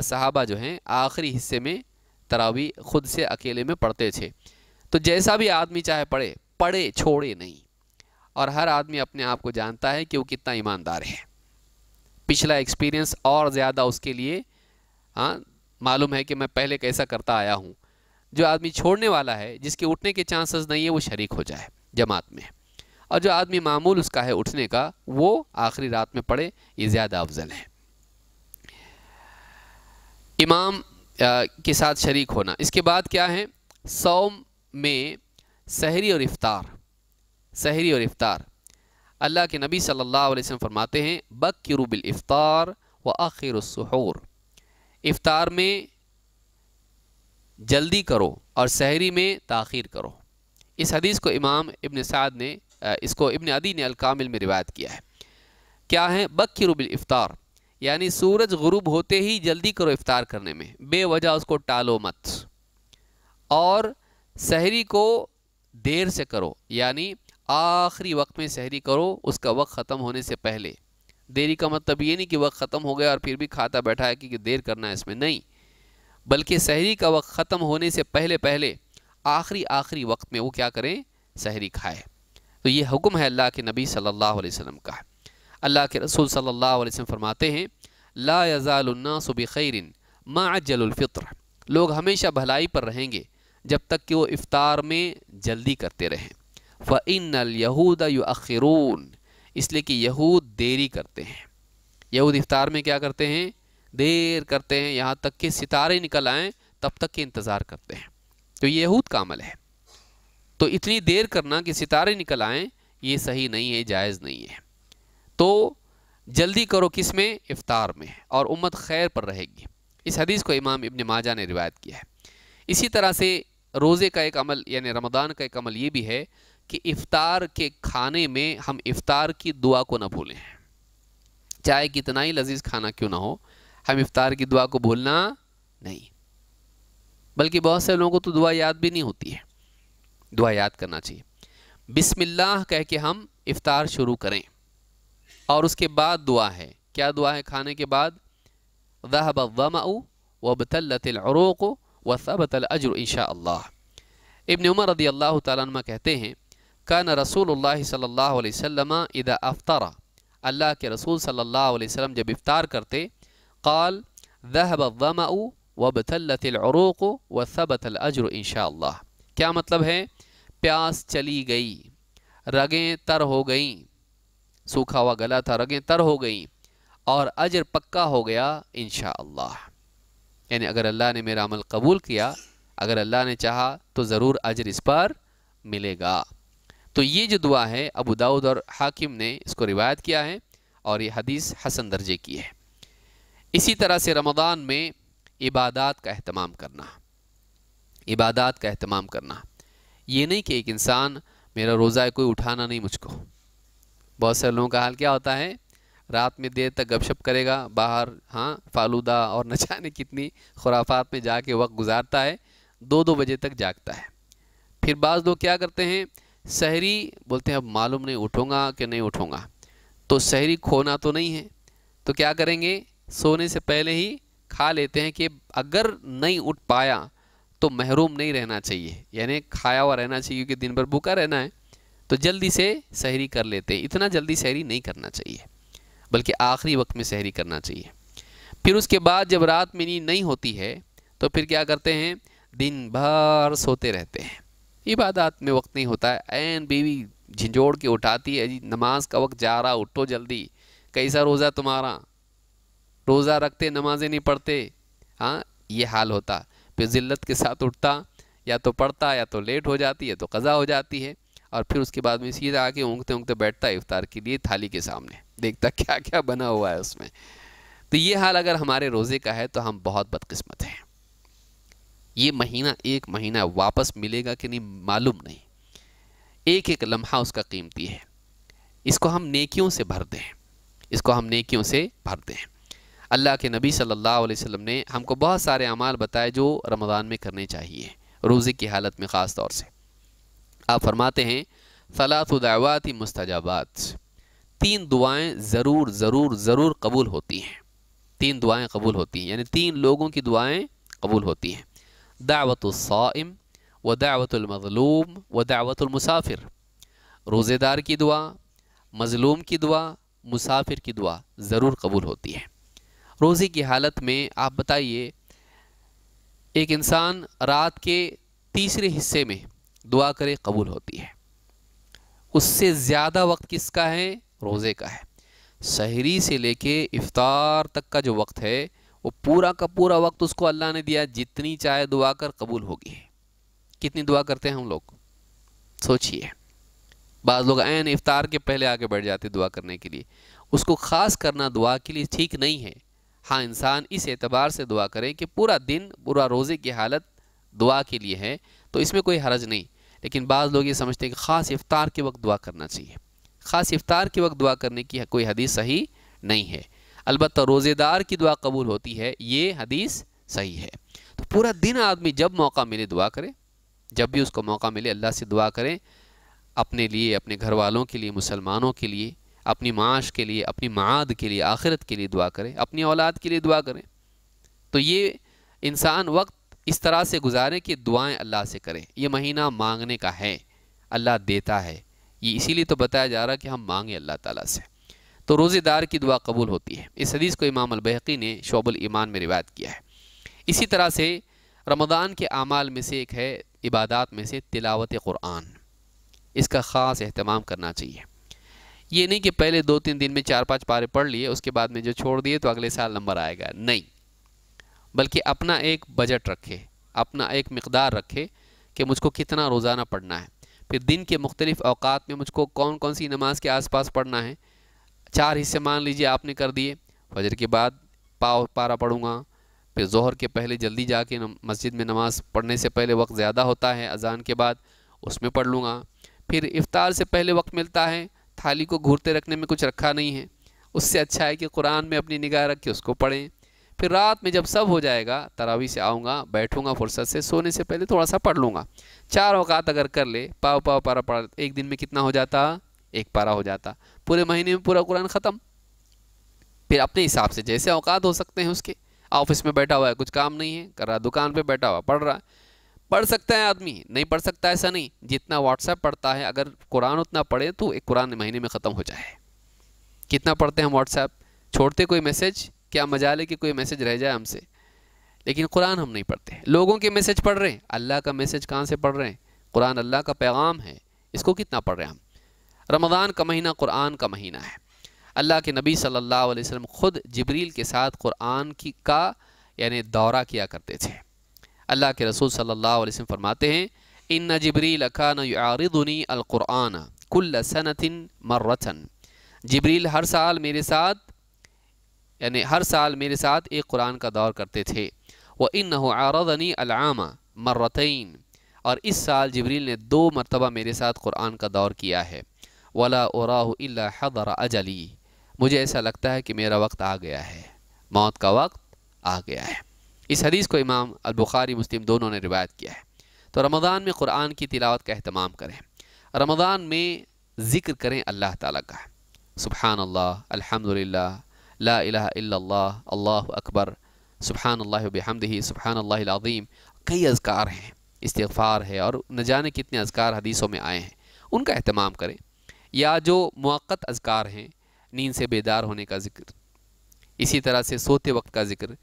साहबा जो हैं आखिरी हिस्से में तरावी खुद से अकेले में पढ़ते थे तो जैसा भी आदमी चाहे पढ़े पढ़े छोड़े नहीं और हर आदमी अपने आप को जानता है कि वो कितना ईमानदार है पिछला एक्सपीरियंस और ज़्यादा उसके लिए हाँ मालूम है कि मैं पहले कैसा करता आया हूँ जो आदमी छोड़ने वाला है जिसके उठने के चांसेस नहीं है वो शरीक हो जाए जमात में और जो आदमी मामूल उसका है उठने का वो आखिरी रात में पढ़े ये ज़्यादा अफजल है इमाम के साथ शरीक होना इसके बाद क्या है सोम में सहरी और इफ़ार सहरी और इफ़ार अल्लाह के नबी सल्लल्लाहु अलैहि वसल्लम फरमाते हैं बकर रूबिल इफ़ार व आखिर सहूर इफ्तार में जल्दी करो और शहरी में तख़िर करो इस हदीस को इमाम इबन साद ने इसको इब्न अदी ने अलकामिल में रिवायत किया है क्या है रुबिल इफ्तार यानी सूरज गुरूब होते ही जल्दी करो इफ्तार करने में बेवजह उसको टालो मत और शहरी को देर से करो यानी आखिरी वक्त में शहरी करो उसका वक्त ख़त्म होने से पहले देरी का मतलब ये नहीं कि वक्त ख़त्म हो गया और फिर भी खाता बैठा है कि देर करना है इसमें नहीं बल्कि शहरी का वक्त ख़त्म होने से पहले पहले आखिरी आखिरी वक्त में वो क्या करें शहरी खाए तो ये हुक्म है अल्लाह के नबी सल्लल्लाहु अलैहि वसल्लम का अल्लाह के रसूल सल्लल्लाहु अलैहि वसल्लम फरमाते हैं ला यज़ालन्ना सुबखैरिन माजलफ़ितर लोग हमेशा भलाई पर रहेंगे जब तक कि वो इफ़ार में जल्दी करते रहें फ़ इन यहूदा यू अखिरून इसलिए कि यहूद देरी करते हैं यहूद इफ्तार में क्या करते हैं देर करते हैं यहाँ तक कि सितारे निकल आएँ तब तक के इंतज़ार करते हैं तो ये यहूद का अमल है तो इतनी देर करना कि सितारे निकल आएँ ये सही नहीं है जायज़ नहीं है तो जल्दी करो किस में इफ्तार में और उम्मत खैर पर रहेगी इस हदीस को इमाम इब्न माजा ने रिवायत किया है इसी तरह से रोज़े का एक अमल यानी रमदान का एक अमल ये भी है कि इफ्तार के खाने में हम इफ़ार की दुआ को ना भूलें चाहे कितना ही लजीज खाना क्यों ना हो हम इफ़ार की दुआ को भूलना नहीं बल्कि बहुत से लोगों को तो दुआ याद भी नहीं होती है दुआ याद करना चाहिए बिस्मिल्लाह कह के हम इफ़ार शुरू करें और उसके बाद दुआ है क्या दुआ है खाने के बाद वहब वमाऊ वबतलतलरोको वसबतल अजर शाह इबन उमर रदी अल्लाह तह कहते हैं कान रसूल सल्ला वसम इदा अफ्तारा अल्लाह के रसूल सल्ला वसम जब इफ़ार करते काल दहबमा वबतलतलूक व सबतलजर इनशा क्या मतलब है प्यास चली गई रगें तर हो गई सूखा हुआ गला था रगें तर हो गई और अजर पक्का हो गया इन यानी अगर अल्लाह ने मेरा अमल कबूल किया अगर अल्लाह ने चाहा तो ज़रूर अजर इस पर मिलेगा तो ये जो दुआ है अबू दाऊद और हाकिम ने इसको रिवायत किया है और ये हदीस हसन दर्जे की है इसी तरह से रमदान में इबादत का अहतमाम करना इबादत का अहतमाम करना ये नहीं कि एक इंसान मेरा रोज़ा है कोई उठाना नहीं मुझको बहुत से लोगों का हाल क्या होता है रात में देर तक गपशप करेगा बाहर हाँ फालूदा और न जाने कितनी खुराफात में जाके वक्त गुजारता है दो दो बजे तक जागता है फिर बाज़ लोग क्या करते हैं शहरी बोलते हैं अब मालूम नहीं उठूँगा कि नहीं उठूँगा तो शहरी खोना तो नहीं है तो क्या करेंगे सोने से पहले ही खा लेते हैं कि अगर नहीं उठ पाया तो महरूम नहीं रहना चाहिए यानी खाया हुआ रहना चाहिए क्योंकि दिन भर भूखा रहना है तो जल्दी से शहरी कर लेते हैं इतना जल्दी शहरी नहीं करना चाहिए बल्कि आखिरी वक्त में शहरी करना चाहिए फिर उसके बाद जब रात में नींद नहीं होती है तो फिर क्या करते हैं दिन भर सोते रहते हैं इबादत में वक्त नहीं होता है एन बीवी झिझोड़ के उठाती है जी नमाज का वक्त जा रहा उठो जल्दी कैसा रोज़ा तुम्हारा रोज़ा रखते नमाजें नहीं पढ़ते हाँ ये हाल होता फिर ज़िल्लत के साथ उठता या तो पढ़ता या तो लेट हो जाती है तो कज़ा हो जाती है और फिर उसके बाद में सीधा आके ऊँगते ऊँगते बैठता है इफ्तार के लिए थाली के सामने देखता क्या क्या बना हुआ है उसमें तो ये हाल अगर हमारे रोज़े का है तो हम बहुत बदकस्मत हैं ये महीना एक महीना वापस मिलेगा कि नहीं मालूम नहीं एक एक लम्हा उसका कीमती है इसको हम नेकियों से भर दें इसको हम नेकियों से भर दें अल्लाह के नबी सल्लल्लाहु अलैहि वसल्लम ने हमको बहुत सारे अमाल बताए जो रमज़ान में करने चाहिए रोज़े की हालत में ख़ास तौर से आप फरमाते हैं सलात ही मुस्तजाबात तीन दुआएं ज़रूर ज़रूर ज़रूर कबूल होती हैं तीन दुआएं कबूल होती हैं यानी तीन लोगों की दुआएं कबूल होती हैं दावतम व दावतमज़लूम व दावतमसाफिर रोज़ेदार की दुआ मज़लूम की दुआ मुसाफिर की दुआ ज़रूर कबूल होती है रोज़ी की हालत में आप बताइए एक इंसान रात के तीसरे हिस्से में दुआ करे कबूल होती है उससे ज़्यादा वक्त किसका है रोज़े का है शहरी से लेके इफ़ार तक का जो वक्त है वो पूरा का पूरा वक्त उसको अल्लाह ने दिया जितनी चाहे दुआ कर कबूल होगी कितनी दुआ करते हैं हम लोग सोचिए बाज़ लोग ऐन इफ़ार के पहले आके बैठ जाते दुआ करने के लिए उसको ख़ास करना दुआ के लिए ठीक नहीं है हाँ इंसान इस एतबार से दुआ करे कि पूरा दिन पूरा रोज़े की हालत दुआ के लिए है तो इसमें कोई हरज नहीं लेकिन बाज़ लोग ये समझते हैं कि ख़ास इफ़ार के वक्त दुआ करना चाहिए ख़ास इफ़ार के वक्त दुआ करने की कोई हदीस सही नहीं है अलबत् रोज़ेदार की दुआ कबूल होती है ये हदीस सही है तो पूरा दिन आदमी जब मौका मिले दुआ करे जब भी उसको मौका मिले अल्लाह से दुआ करें अपने लिए अपने घर वालों के लिए मुसलमानों के लिए अपनी माश के लिए अपनी माद के लिए आखिरत के लिए दुआ करें अपनी औलाद के लिए दुआ करें तो ये इंसान वक्त इस तरह से गुजारें कि दुआएं अल्लाह से करें ये महीना मांगने का है अल्लाह देता है ये इसीलिए तो बताया जा रहा है कि हम मांगें अल्लाह ताला से तो रोज़ेदार की दुआ कबूल होती है इस हदीस को इमाम अलबहकी ने शोबल ईमान में रिवायत किया है इसी तरह से रमदान के अमाल में से एक है इबादत में से तिलावत क़ुरान इसका ख़ास अहतमाम करना चाहिए ये नहीं कि पहले दो तीन दिन में चार पांच पारे पढ़ लिए उसके बाद में जो छोड़ दिए तो अगले साल नंबर आएगा नहीं बल्कि अपना एक बजट रखे अपना एक मकदार रखे कि मुझको कितना रोज़ाना पढ़ना है फिर दिन के मुख्तलिफ़ अवकात में मुझको कौन कौन सी नमाज के आसपास पढ़ना है चार हिस्से मान लीजिए आपने कर दिए फजर के बाद पाव पारा पढ़ूँगा फिर जोहर के पहले जल्दी जाके मस्जिद में नमाज़ पढ़ने से पहले वक्त ज़्यादा होता है अजान के बाद उसमें पढ़ लूँगा फिर इफ़ार से पहले वक्त मिलता है थाली को घूरते रखने में कुछ रखा नहीं है उससे अच्छा है कि कुरान में अपनी निगाह रख के उसको पढ़ें फिर रात में जब सब हो जाएगा तरावी से आऊँगा बैठूँगा फुर्सत से सोने से पहले थोड़ा सा पढ़ लूँगा चार अवकात अगर कर ले पाव पाव पारा पढ़ एक दिन में कितना हो जाता एक पारा हो जाता पूरे महीने में पूरा कुरान ख़त्म फिर अपने हिसाब से जैसे औकात हो सकते हैं उसके ऑफिस में बैठा हुआ है कुछ काम नहीं है कर रहा दुकान पे बैठा हुआ पढ़ रहा है पढ़ सकता है आदमी नहीं पढ़ सकता ऐसा नहीं जितना व्हाट्सएप पढ़ता है अगर कुरान उतना पढ़े तो एक कुरान महीने में ख़त्म हो जाए कितना पढ़ते हैं हम व्हाट्सएप छोड़ते कोई मैसेज क्या मजाले कि कोई मैसेज रह जाए हमसे लेकिन कुरान हम नहीं पढ़ते लोगों के मैसेज पढ़ रहे हैं अल्लाह का मैसेज कहाँ से पढ़ रहे हैं कुरान अल्लाह का पैगाम है इसको कितना पढ़ रहे हैं हम रमज़ान का महीना क़ुरान का महीना है अल्लाह के नबी सल्लल्लाहु अलैहि वसल्लम ख़ुद जबरील के साथ क़ुरान की का यानी दौरा किया करते थे अल्लाह के रसूल सल्लल्लाहु अलैहि वसल्लम फरमाते हैं इन जबरील अकान यारदनी अलकुरान कुल सनतिन मर्रतन जबरील हर साल मेरे साथ यानी हर साल मेरे साथ एक कुरान का दौर करते थे व इन आरदनी अलामा मर्रतन और इस साल जबरील ने दो मरतबा मेरे साथ कुरान का दौर किया है वला उराह इल्ला हदर अजली मुझे ऐसा लगता है कि मेरा वक्त आ गया है मौत का वक्त आ गया है इस हदीस को इमाम अलबुखारी मुस्लिम दोनों ने रिवायत किया है तो रमज़ान में कुरान की तिलावत का अहतमाम करें रमज़ान में ज़िक्र करें अल्लाह ताला का सुबहान अल्लाह अलहमदिल्ला ला अल्लाह अकबर सुबहान अल्लाह सुबहान अल्लाज़ीम कई अजकार हैं इस्तफ़ार है और न जाने कितने अजकार हदीसों में आए हैं उनका अहतमाम करें या जो मौक़त अजकार हैं नींद से बेदार होने का ज़िक्र इसी तरह से सोते वक्त का ज़िक्र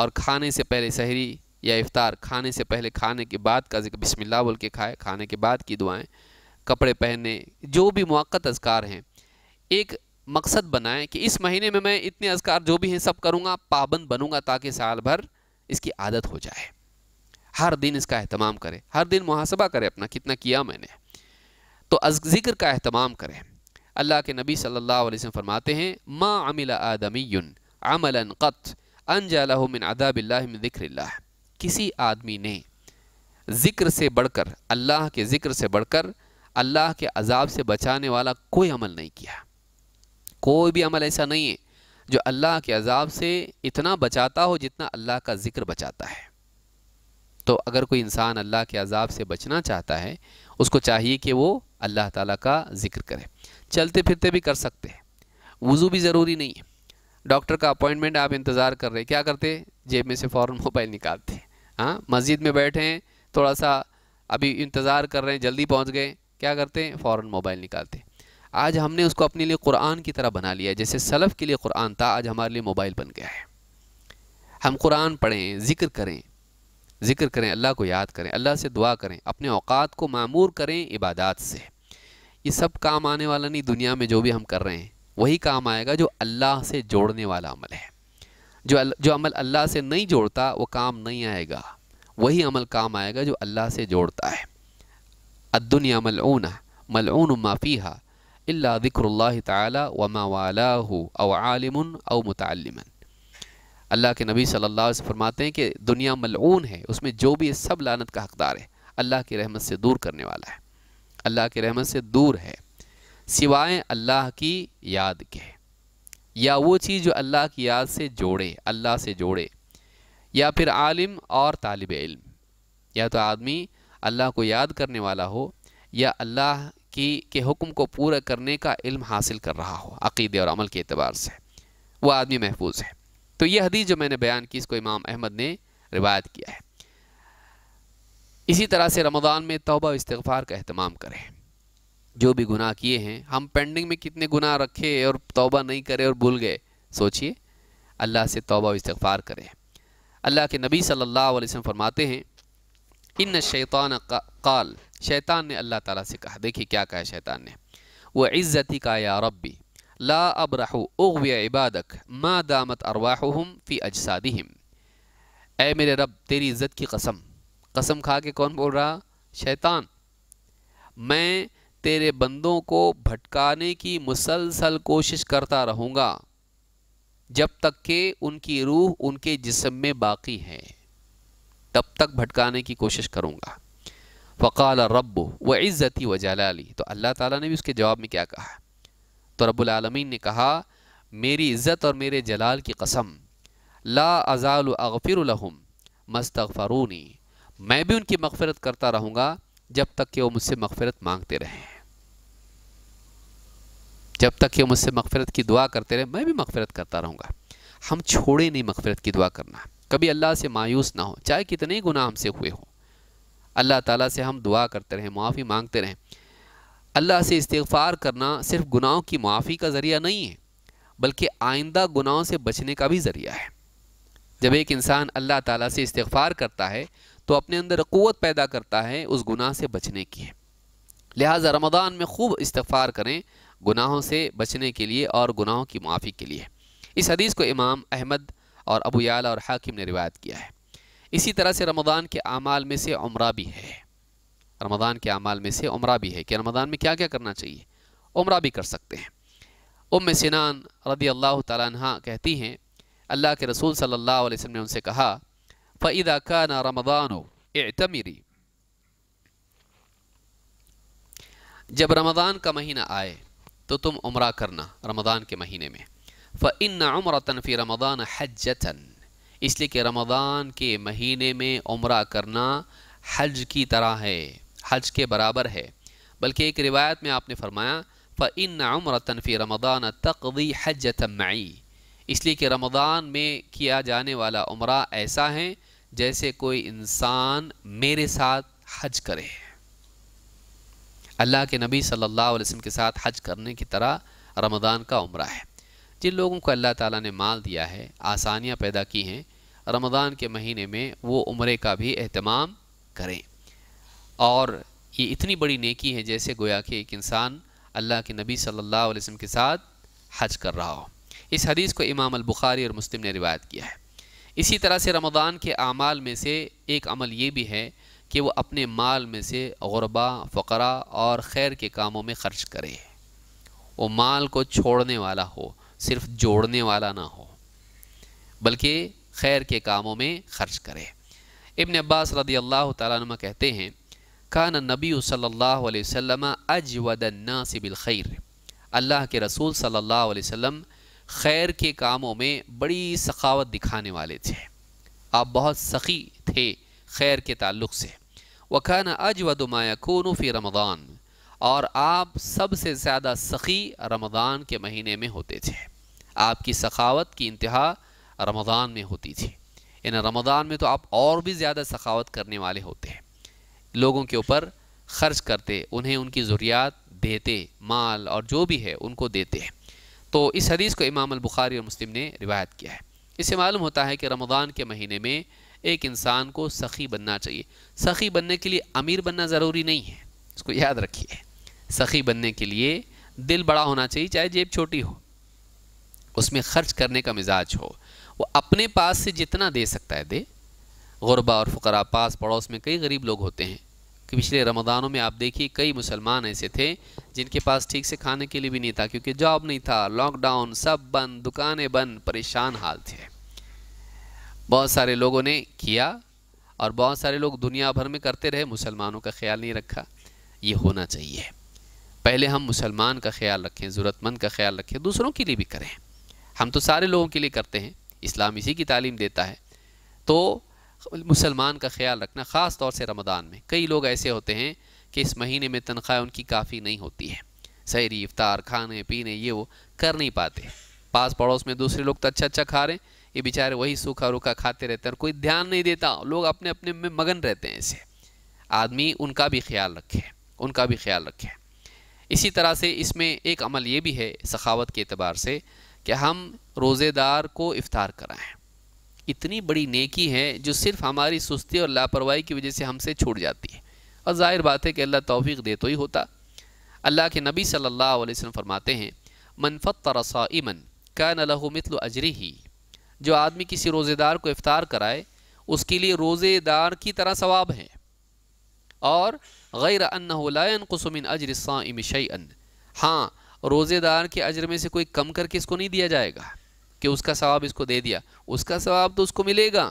और खाने से पहले सहरी या इफ़ार खाने से पहले खाने के बाद का जिक्र बिस्मिल्लाह बोल के खाए खाने के बाद की दुआएं कपड़े पहनने जो भी मौक़त अजकार हैं एक मकसद बनाएं कि इस महीने में मैं इतने अजकार जो भी हैं सब करूँगा पाबंद बनूँगा ताकि साल भर इसकी आदत हो जाए हर दिन इसका अहतमाम करें हर दिन मुहासबा करें अपना कितना किया मैंने तो ज़िक्र का अहतमाम करें अल्लाह के नबी सल्लल्लाहु अलैहि वसल्लम फरमाते हैं मा अमिल आदमी अमलन क़त अनजालमिन अदाबिल्लिन किसी आदमी ने ज़िक्र से बढ़कर अल्लाह के ज़िक्र से बढ़कर अल्लाह के अजाब से बचाने वाला कोई अमल नहीं किया कोई भी अमल ऐसा नहीं है जो अल्लाह के अजाब से इतना बचाता हो जितना अल्लाह का ज़िक्र बचाता है तो अगर कोई इंसान अल्लाह के अजाब से बचना चाहता है उसको चाहिए कि वो अल्लाह ताला का जिक्र करे चलते फिरते भी कर सकते हैं वज़ू भी ज़रूरी नहीं है डॉक्टर का अपॉइंटमेंट आप इंतज़ार कर रहे हैं क्या करते जेब में से फ़ौर मोबाइल निकालते हैं हाँ मस्जिद में बैठे हैं थोड़ा सा अभी इंतज़ार कर रहे हैं जल्दी पहुँच गए क्या करते हैं फ़ौर मोबाइल निकालते हैं आज हमने उसको अपने लिए कुरान की तरह बना लिया जैसे सलफ़ के लिए कुरान था आज हमारे लिए मोबाइल बन गया है हम कुरान पढ़ें ज़िक्र करें ज़िक्र करें अल्लाह को याद करें अल्लाह से दुआ करें अपने अवात को मामूर करें इबादत से ये सब काम आने वाला नहीं दुनिया में जो भी हम कर रहे हैं वही काम आएगा जो अल्लाह से जोड़ने वाला अमल है जो जो अमल अल्लाह से नहीं जोड़ता वो काम नहीं आएगा वही अमल काम आएगा जो अल्लाह से जोड़ता है अद्दुनिया मलून मलून माफ़ी अल्लाह अल्ला ज़िक्र वमा वाला हो अव अव मुतमन अल्लाह के नबी सल्लल्लाहु अलैहि वसल्लम फरमाते हैं कि दुनिया मलून है उसमें जो भी सब लानत का हकदार है अल्लाह की रहमत से दूर करने वाला है अल्लाह की रहमत से दूर है सिवाय अल्लाह की याद के या वो चीज़ जो अल्लाह की याद से जोड़े अल्लाह से जोड़े या फिर आलिम और तालब इल्म या तो आदमी अल्लाह को याद करने वाला हो या अल्लाह की के हुक्म को पूरा करने का इल्म हासिल कर रहा हो अकीदे और अमल के अतबार से वह आदमी महफूज है तो ये हदीस जो मैंने बयान की इसको इमाम अहमद ने रिवायत किया है इसी तरह से रमज़ान में तोबा इस्तफ़ार का अहतमाम करें जो भी गुनाह किए हैं हम पेंडिंग में कितने गुनाह रखे और तोबा नहीं करे और भूल गए सोचिए अल्लाह से तोबा इस्तफ़ार करें अल्लाह के नबी सल्लल्लाहु अलैहि वसल्लम फरमाते हैं इन शैतान काल शैतान ने अल्लाह ताला से कहा देखिए क्या कहा शैतान ने वो इज़्ज़ती का या रब्बी ला अबरह उगविया इबादक मा दामत अरवाहम फ़ी अजसादिहिम ए मेरे रब तेरी इज़्ज़त की कसम कसम खा के कौन बोल रहा शैतान मैं तेरे बंदों को भटकाने की मुसलसल कोशिश करता रहूँगा जब तक के उनकी रूह उनके जिसम में बाकी है तब तक भटकाने की कोशिश करूँगा फ़काल रब व इज़्ज़ती व जलाली तो अल्लाह ताला ने भी उसके जवाब में क्या कहा तो रबालमीन ने कहा मेरी इज़्ज़त और मेरे जलाल की कसम ला अजाल मस्तफ़रूनी मैं भी उनकी मगफरत करता रहूँगा जब तक कि वो मुझसे मगफरत मांगते रहें जब तक कि मुझसे मगफरत की दुआ करते रहे मैं भी मगफरत करता रहूँगा हम छोड़े नहीं मगफरत की दुआ करना कभी अल्लाह से मायूस ना हो चाहे कितने गुनाह हमसे हुए हों अल्लाह ताला से हम दुआ करते रहें मुआफ़ी मांगते रहें अल्लाह से इस्तफ़ार करना सिर्फ गुनाहों की माफ़ी का ज़रिया नहीं है बल्कि आइंदा गुनाहों से बचने का भी ज़रिया है जब एक इंसान अल्लाह ताला से इस्तफ़ार करता है तो अपने अंदर क़वत पैदा करता है उस गुनाह से बचने की है लिहाजा रमदान में खूब इस्तफ़ार करें गुनाहों से बचने के लिए और गुनाहों की माफ़ी के लिए इस हदीस को इमाम अहमद और अबूयाल और हाकिम ने रिवायत किया है इसी तरह से रमदान के अमाल में से उम्र भी है रमज़ान के अमाल में से उम्र भी है कि रमज़ान में क्या क्या करना चाहिए उम्र भी कर सकते हैं उम सिनान रदी अल्लाह तह कहती हैं अल्लाह के रसूल सल्ला वसम ने उनसे कहा फ़ैदा का ना रमदान एतमीरी जब रमज़ान का महीना आए तो तुम उम्र करना रमज़ान के महीने में फ़िन उम्र तनफ़ी रमदान हजन इसलिए कि रमज़ान के महीने में उम्र करना हज की तरह है हज के बराबर है बल्कि एक रिवायत में आपने फरमाया फ़िन उम्र तनफी रमदान तकवी हजतमई इसलिए कि रमदान में किया जाने वाला उम्र ऐसा है जैसे कोई इंसान मेरे साथ हज करे अल्लाह के नबी सल्लल्लाहु अलैहि वसल्लम के साथ हज करने की तरह रमदान का उम्र है जिन लोगों को अल्लाह ताला ने माल दिया है आसानियाँ पैदा की हैं रमदान के महीने में वो उम्र का भी अहतमाम करें और ये इतनी बड़ी नेकी है जैसे गोया कि एक इंसान अल्लाह के नबी सल्लल्लाहु अलैहि वसल्लम के साथ हज कर रहा हो इस हदीस को इमाम अलबुखारी और मुस्लिम ने रिवायत किया है इसी तरह से रमज़ान के अमाल में से एक अमल ये भी है कि वो अपने माल में से गुरबा फ़करा और खैर के कामों में ख़र्च करे वो माल को छोड़ने वाला हो सिर्फ जोड़ने वाला ना हो बल्कि खैर के कामों में ख़र्च करे इबन अब्बास रदी अल्लाह तमा कहते हैं कान नबी सल्लल्लाहु अलैहि वसल्लम अजवदन्नास बिलखैर अल्लाह के रसूल सल्ला वम खैर के कामों में बड़ी सखावत दिखाने वाले थे आप बहुत सखी थे खैर के ताल्लुक से वकान अजवद मायकून फ़ी रमदान और आप सबसे ज़्यादा सखी रमदान के महीने में होते थे आपकी सखावत की इंतहा रमदान में होती थी इन रमदान में तो आप और भी ज़्यादा सखावत करने वाले होते हैं लोगों के ऊपर खर्च करते उन्हें उनकी ज़रूरियात देते माल और जो भी है उनको देते हैं तो इस हदीस को इमाम बुखारी और मुस्लिम ने रिवायत किया है इससे मालूम होता है कि रमज़ान के महीने में एक इंसान को सखी बनना चाहिए सखी बनने के लिए अमीर बनना ज़रूरी नहीं है इसको याद रखिए सखी बनने के लिए दिल बड़ा होना चाहिए चाहे जेब छोटी हो उसमें खर्च करने का मिजाज हो वो अपने पास से जितना दे सकता है दे गुरबा और फ़करा पास पड़ोस में कई गरीब लोग होते हैं कि पिछले रमदानों में आप देखिए कई मुसलमान ऐसे थे जिनके पास ठीक से खाने के लिए भी नहीं था क्योंकि जॉब नहीं था लॉकडाउन सब बंद दुकानें बंद परेशान हाल थे बहुत सारे लोगों ने किया और बहुत सारे लोग दुनिया भर में करते रहे मुसलमानों का ख्याल नहीं रखा ये होना चाहिए पहले हम मुसलमान का ख्याल रखें ज़रूरतमंद का ख्याल रखें दूसरों के लिए भी करें हम तो सारे लोगों के लिए करते हैं इस्लाम इसी की तालीम देता है तो मुसलमान का ख्याल रखना ख़ास तौर से रमदान में कई लोग ऐसे होते हैं कि इस महीने में तनख्वाह उनकी काफ़ी नहीं होती है सहरी इफ्तार खाने पीने ये वो कर नहीं पाते पास पड़ोस में दूसरे लोग तो अच्छा अच्छा खा रहे हैं ये बेचारे वही सूखा रूखा खाते रहते हैं और कोई ध्यान नहीं देता लोग अपने अपने में मगन रहते हैं ऐसे आदमी उनका भी ख्याल रखे उनका भी ख्याल रखे इसी तरह से इसमें एक अमल ये भी है सखावत के अतबार से कि हम रोज़ेदार को इफ्तार कराएँ इतनी बड़ी नेकी है जो सिर्फ हमारी सुस्ती और लापरवाही की वजह से हमसे छूट जाती है और ज़ाहिर बात है कि अल्लाह तोफ़ी दे तो ही होता अल्लाह के नबी सल्लल्लाहु अलैहि वसल्लम फरमाते हैं मनफ़त तरसा इमन का नलहु अजरी ही जो आदमी किसी रोज़ेदार को इफ़ार कराए उसके लिए रोज़ेदार की तरह सवाब है और गैर अन्न कसमिन अजर साम हाँ रोज़ेदार के अजर में से कोई कम करके इसको नहीं दिया जाएगा कि उसका सवाब इसको दे दिया उसका सवाब तो उसको मिलेगा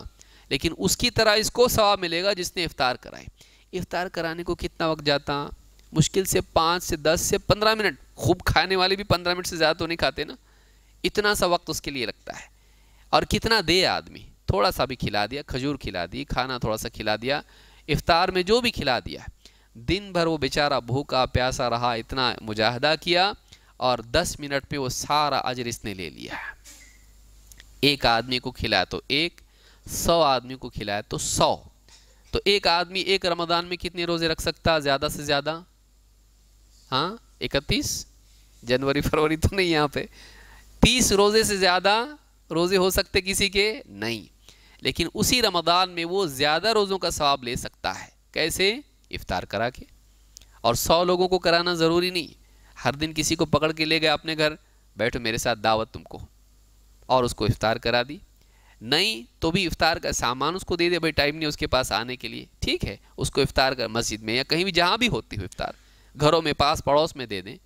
लेकिन उसकी तरह इसको सवाब मिलेगा जिसने इफ़ार कराए इफ़ार कराने को कितना वक्त जाता मुश्किल से पाँच से दस से पंद्रह मिनट खूब खाने वाले भी पंद्रह मिनट से ज़्यादा तो नहीं खाते ना इतना सा वक्त उसके लिए लगता है और कितना दे आदमी थोड़ा सा भी खिला दिया खजूर खिला दी खाना थोड़ा सा खिला दिया इफ़ार में जो भी खिला दिया दिन भर वो बेचारा भूखा प्यासा रहा इतना मुजाहदा किया और 10 मिनट पे वो सारा अजर इसने ले लिया है एक आदमी को खिलाया तो एक सौ आदमी को खिलाया तो सौ तो एक आदमी एक रमदान में कितने रोज़े रख सकता ज़्यादा से ज़्यादा हाँ इकतीस जनवरी फरवरी तो नहीं यहाँ पे तीस रोज़े से ज़्यादा रोज़े हो सकते किसी के नहीं लेकिन उसी रमदान में वो ज़्यादा रोज़ों का सवाब ले सकता है कैसे इफ्तार करा के और सौ लोगों को कराना ज़रूरी नहीं हर दिन किसी को पकड़ के ले गए अपने घर बैठो मेरे साथ दावत तुमको और उसको इफ़ार करा दी नहीं तो भी इफ़ार का सामान उसको दे दे भाई टाइम नहीं उसके पास आने के लिए ठीक है उसको इफ़ार कर मस्जिद में या कहीं भी जहाँ भी होती हो इफ्तार घरों में पास पड़ोस में दे दें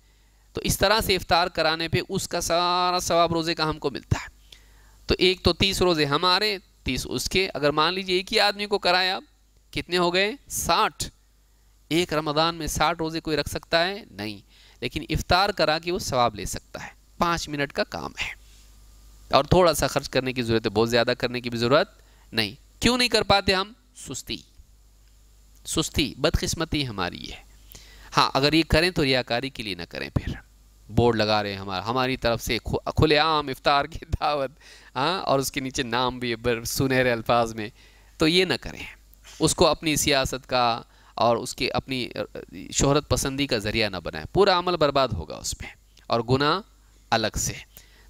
तो इस तरह से इफ़ार कराने पे उसका सारा सवाब रोज़े का हमको मिलता है तो एक तो तीस रोज़े हमारे तीस उसके अगर मान लीजिए एक ही आदमी को कराए आप कितने हो गए साठ एक रमदान में साठ रोज़े कोई रख सकता है नहीं लेकिन इफ़ार करा के वो सवाब ले सकता है पाँच मिनट का काम है और थोड़ा सा खर्च करने की ज़रूरत है बहुत ज़्यादा करने की भी ज़रूरत नहीं क्यों नहीं कर पाते हम सुस्ती सुस्ती बदकिस्मती हमारी है हाँ अगर ये करें तो रियाकारी के लिए ना करें फिर बोर्ड लगा रहे हैं हमारा हमारी तरफ से खुलेआम इफ्तार की दावत हाँ और उसके नीचे नाम भी सुनहरे अल्फाज में तो ये ना करें उसको अपनी सियासत का और उसके अपनी शहरत पसंदी का ज़रिया ना बनाए पूरा अमल बर्बाद होगा उसमें और गुनाह अलग से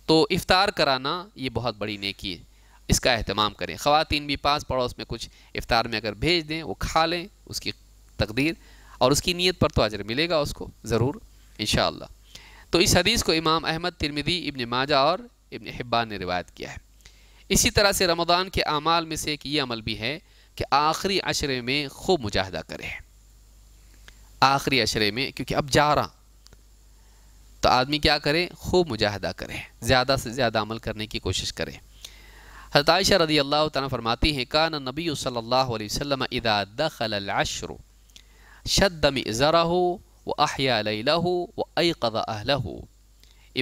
तो इफ़ार कराना ये बहुत बड़ी नेकी है इसका अहतमाम करें ख़वान भी पास पड़ोस में कुछ इफ़ार में अगर भेज दें वो खा लें उसकी तकदीर और उसकी नीयत पर तो अजर मिलेगा उसको ज़रूर इन तो इस हदीस को इमाम अहमद तिरमिदी इबन माजा और इबन हिब्बान ने रिवायत किया है इसी तरह से रमदान के अमाल में से एक ये अमल भी है कि आखिरी अशरे में खूब मुजाहदा करें आखिरी अशरे में क्योंकि अब जा रहा तो आदमी क्या करे खूब मुजाहदा करे ज़्यादा से ज़्यादा अमल करने की कोशिश करे हतायशा रदी अल्लाह तन फरमाती हैं कान नबी सल्ला वसम इदा शदम ज़रा हो व अहिया व अक़ा अहल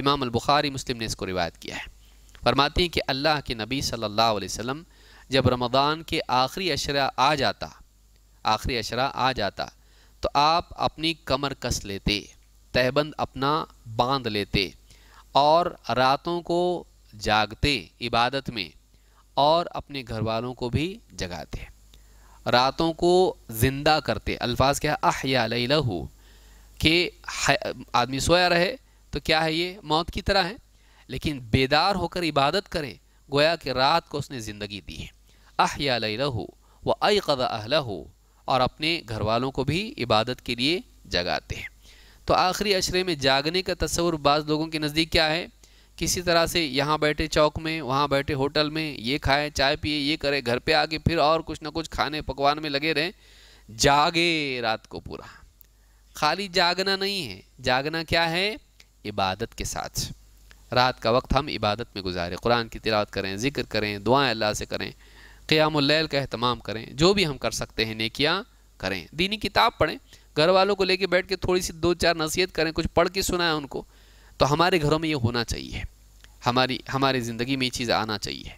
इमाम बुखारी मुस्लिम ने इसको रिवायत किया है फरमाती हैं कि अल्लाह के नबी सल्लल्लाहु अलैहि वसल्लम जब रमज़ान के आखिरी अशरा आ जाता आखिरी अशरा आ जाता तो आप अपनी कमर कस लेते तहबंद अपना बांध लेते और रातों को जागते इबादत में और अपने घर वालों को भी जगाते रातों को ज़िंदा करते अल्फाज क्या लई लहू कि आदमी सोया रहे तो क्या है ये मौत की तरह है लेकिन बेदार होकर इबादत करे गोया कि रात को उसने ज़िंदगी दी है लई लहू व कदा अहला और अपने घर वालों को भी इबादत के लिए जगाते हैं तो आखिरी अशरे में जागने का तस्वुर बाज़ लोगों के नज़दीक क्या है किसी तरह से यहाँ बैठे चौक में वहाँ बैठे होटल में ये खाएँ चाय पिए ये करें घर पे आके फिर और कुछ ना कुछ खाने पकवान में लगे रहें जागे रात को पूरा खाली जागना नहीं है जागना क्या है इबादत के साथ रात का वक्त हम इबादत में गुजारें कुरान की तिलावत करें जिक्र करें दुआएं अल्लाह से करें क़यामल का अहतमाम करें जो भी हम कर सकते हैं नेकियाँ करें दीनी किताब पढ़ें घर वालों को लेके बैठ के थोड़ी सी दो चार नसीहत करें कुछ पढ़ के सुनाएं उनको तो हमारे घरों में ये होना चाहिए हमारी हमारी ज़िंदगी में ये चीज़ आना चाहिए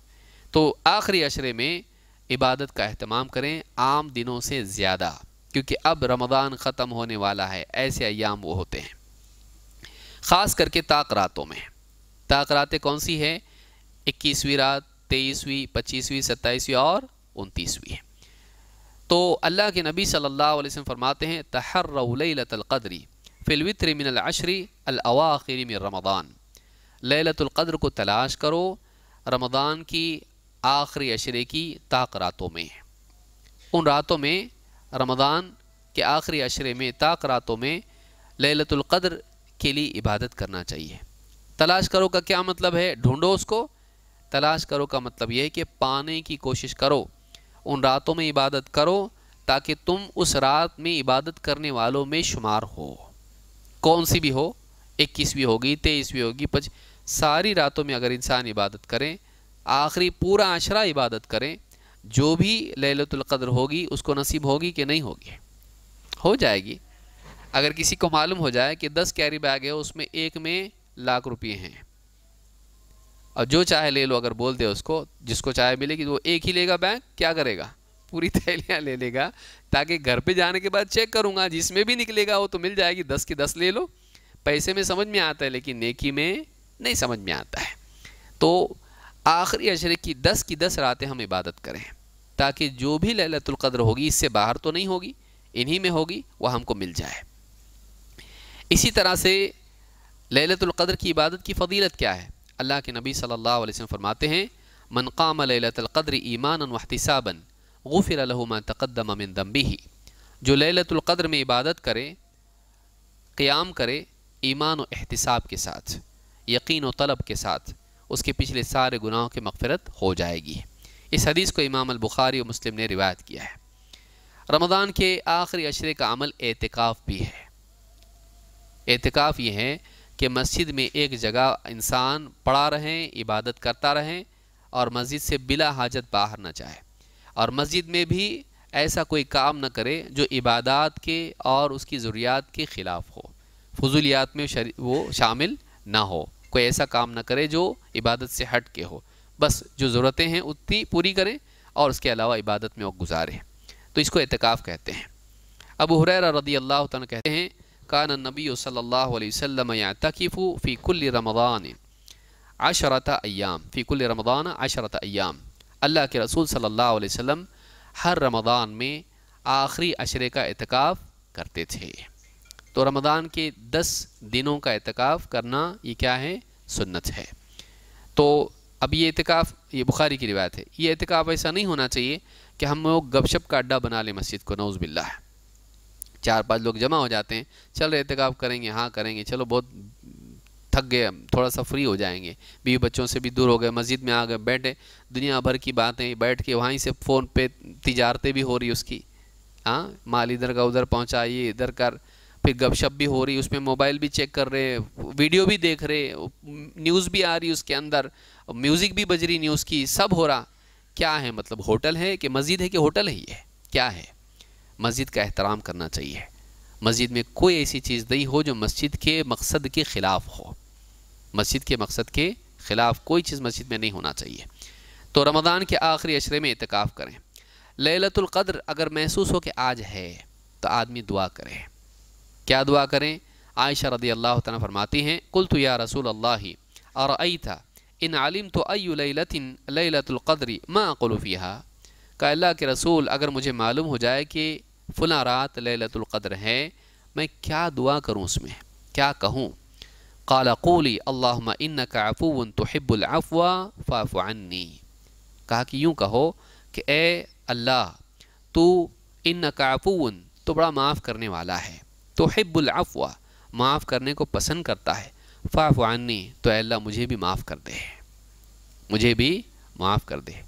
तो आखिरी अशरे में इबादत का अहतमाम करें आम दिनों से ज़्यादा क्योंकि अब रमज़ान ख़त्म होने वाला है ऐसे अयाम वो होते हैं ख़ास करके ताक रातों में ताक रातें कौन सी हैं इक्कीसवीं रात तेईसवीं पच्चीसवीं सत्ताईसवीं और उनतीसवीं तो अल्लाह के नबी सल्लल्लाहु अलैहि वसल्लम फरमाते हैं तहर्रतलकदरी फ़िलवित्र मिनशरी अवाखिर में रमदान लतलकद्र को तलाश करो रमदान की आखिरी अशरे की ताक रातों में उन रातों में रमदान के आखिरी अशरे में ताक रातों में लतलकद्र के लिए इबादत करना चाहिए तलाश करो का क्या मतलब है ढूंढो उसको तलाश करो का मतलब यह है कि पाने की कोशिश करो उन रातों में इबादत करो ताकि तुम उस रात में इबादत करने वालों में शुमार हो कौन सी भी हो इक्कीसवीं होगी तेईसवीं होगी पच सारी रातों में अगर इंसान इबादत करें आखिरी पूरा आशरा इबादत करें जो भी ललतुल्क़द्र होगी उसको नसीब होगी कि नहीं होगी हो जाएगी अगर किसी को मालूम हो जाए कि दस कैरी बैग है उसमें एक में लाख रुपये हैं और जो चाहे ले लो अगर बोल दे उसको जिसको चाहे मिलेगी वो एक ही लेगा बैंक क्या करेगा पूरी थैलियाँ ले लेगा ताकि घर पे जाने के बाद चेक करूँगा जिसमें भी निकलेगा वो तो मिल जाएगी दस की दस ले लो पैसे में समझ में आता है लेकिन नेकी में नहीं समझ में आता है तो आखिरी अशरे की दस की दस रातें हम इबादत करें ताकि जो भी ललतुल्क़द्र होगी इससे बाहर तो नहीं होगी इन्हीं में होगी वह हमको मिल जाए इसी तरह से ललतुल्क़द्र की इबादत की फ़जीलत क्या है अल्लाह के नबी सल्लल्लाहु अलैहि वसल्लम फरमाते हैं मन काम लतलक़द्र ईमान वहतिसाबन गुफिर तकदम अमिन दम्बी जो लतलक़द्र में इबादत करे क़्याम करे ईमान व एहतिसाब के साथ यकीन व तलब के साथ उसके पिछले सारे गुनाहों की मफ़रत हो जाएगी इस हदीस को इमाम अलबुखारी और मुस्लिम ने रिवायत किया है रमज़ान के आखिरी अशरे का अमल एतिकाफ़ भी है एतिकाफ़ ये है कि मस्जिद में एक जगह इंसान पड़ा रहें इबादत करता रहें और मस्जिद से बिला हाजत बाहर ना जाए और मस्जिद में भी ऐसा कोई काम ना करे जो इबादत के और उसकी ज़रूरियात के ख़िलाफ़ हो फजूलियात में वो शामिल ना हो कोई ऐसा काम ना करे जो इबादत से हट के हो बस जो ज़रूरतें हैं उतनी पूरी करें और उसके अलावा इबादत में वक्त गुजारें तो इसको एतकाफ़ कहते हैं अब हुरैर रदी अल्लाह कहते हैं कान नबी सल्लल्लाहु यातकिफ़ु फ़ी कुल्ल रमदान अशरत अयाम फ़ी कुल्ल रमदान अशरत अयाम अल्लाह के रसूल सल्लल्लाहु अलैहि वसल्लम हर रमदान में आखिरी अशरे का एतकाफ़ करते थे तो रमदान के दस दिनों का एतकाफ़ करना ये क्या है सुन्नत है तो अब ये एतकाफ़ ये बुखारी की रिवायत है ये एतकाफ़ ऐसा नहीं होना चाहिए कि हम लोग गपशप का अड्डा बना लें मस्जिद को नौज़ बिल्ला है चार पांच लोग जमा हो जाते हैं चल एहतिकाफ करेंगे हाँ करेंगे चलो बहुत थक गए थोड़ा सा फ्री हो जाएंगे बीवी बच्चों से भी दूर हो गए मस्जिद में आ गए बैठे दुनिया भर की बातें बैठ के वहीं से फ़ोन पे तजारतें भी हो रही उसकी हाँ माल इधर का उधर पहुँचाइए इधर कर फिर गपशप भी हो रही उसमें मोबाइल भी चेक कर रहे वीडियो भी देख रहे न्यूज़ भी आ रही उसके अंदर म्यूज़िक भी बज रही न्यूज़ की सब हो रहा क्या है मतलब होटल है कि मस्जिद है कि होटल है ये क्या है मस्जिद का एहतराम करना चाहिए मस्जिद में कोई ऐसी चीज़ नहीं हो जो मस्जिद के मकसद के ख़िलाफ़ हो मस्जिद के मकसद के ख़िलाफ़ कोई चीज़ मस्जिद में नहीं होना चाहिए तो रमदान के आखिरी अशरे में इतकाफ़ करें ललतुल्क़द्र अगर महसूस हो कि आज है तो आदमी दुआ करे क्या दुआ करें आयशा रदी अल्लाह तन फरमाती हैं कुल तो या रसूल अल्लाह और अई था इन आलिम तो अयु लतिन माँ माँ कलूफ़िया का अल्लाह के रसूल अगर मुझे मालूम हो जाए कि फ़ला रात लतुल्क़द्र है मैं क्या दुआ करूँ उसमें क्या कहूँ काला कोली अल्लाम इन का अफून तोहबुलफ़वा फ़ाफ़ानी कहा कि यूँ कहो कि ए अल्लाह तू इन का अफून तो बड़ा माफ़ करने वाला है तोहबुलफ़वा माफ़ करने को पसंद करता है फ़ाफ़ानी तो अल्लाह मुझे भी माफ़ कर दे मुझे भी माफ़ कर दे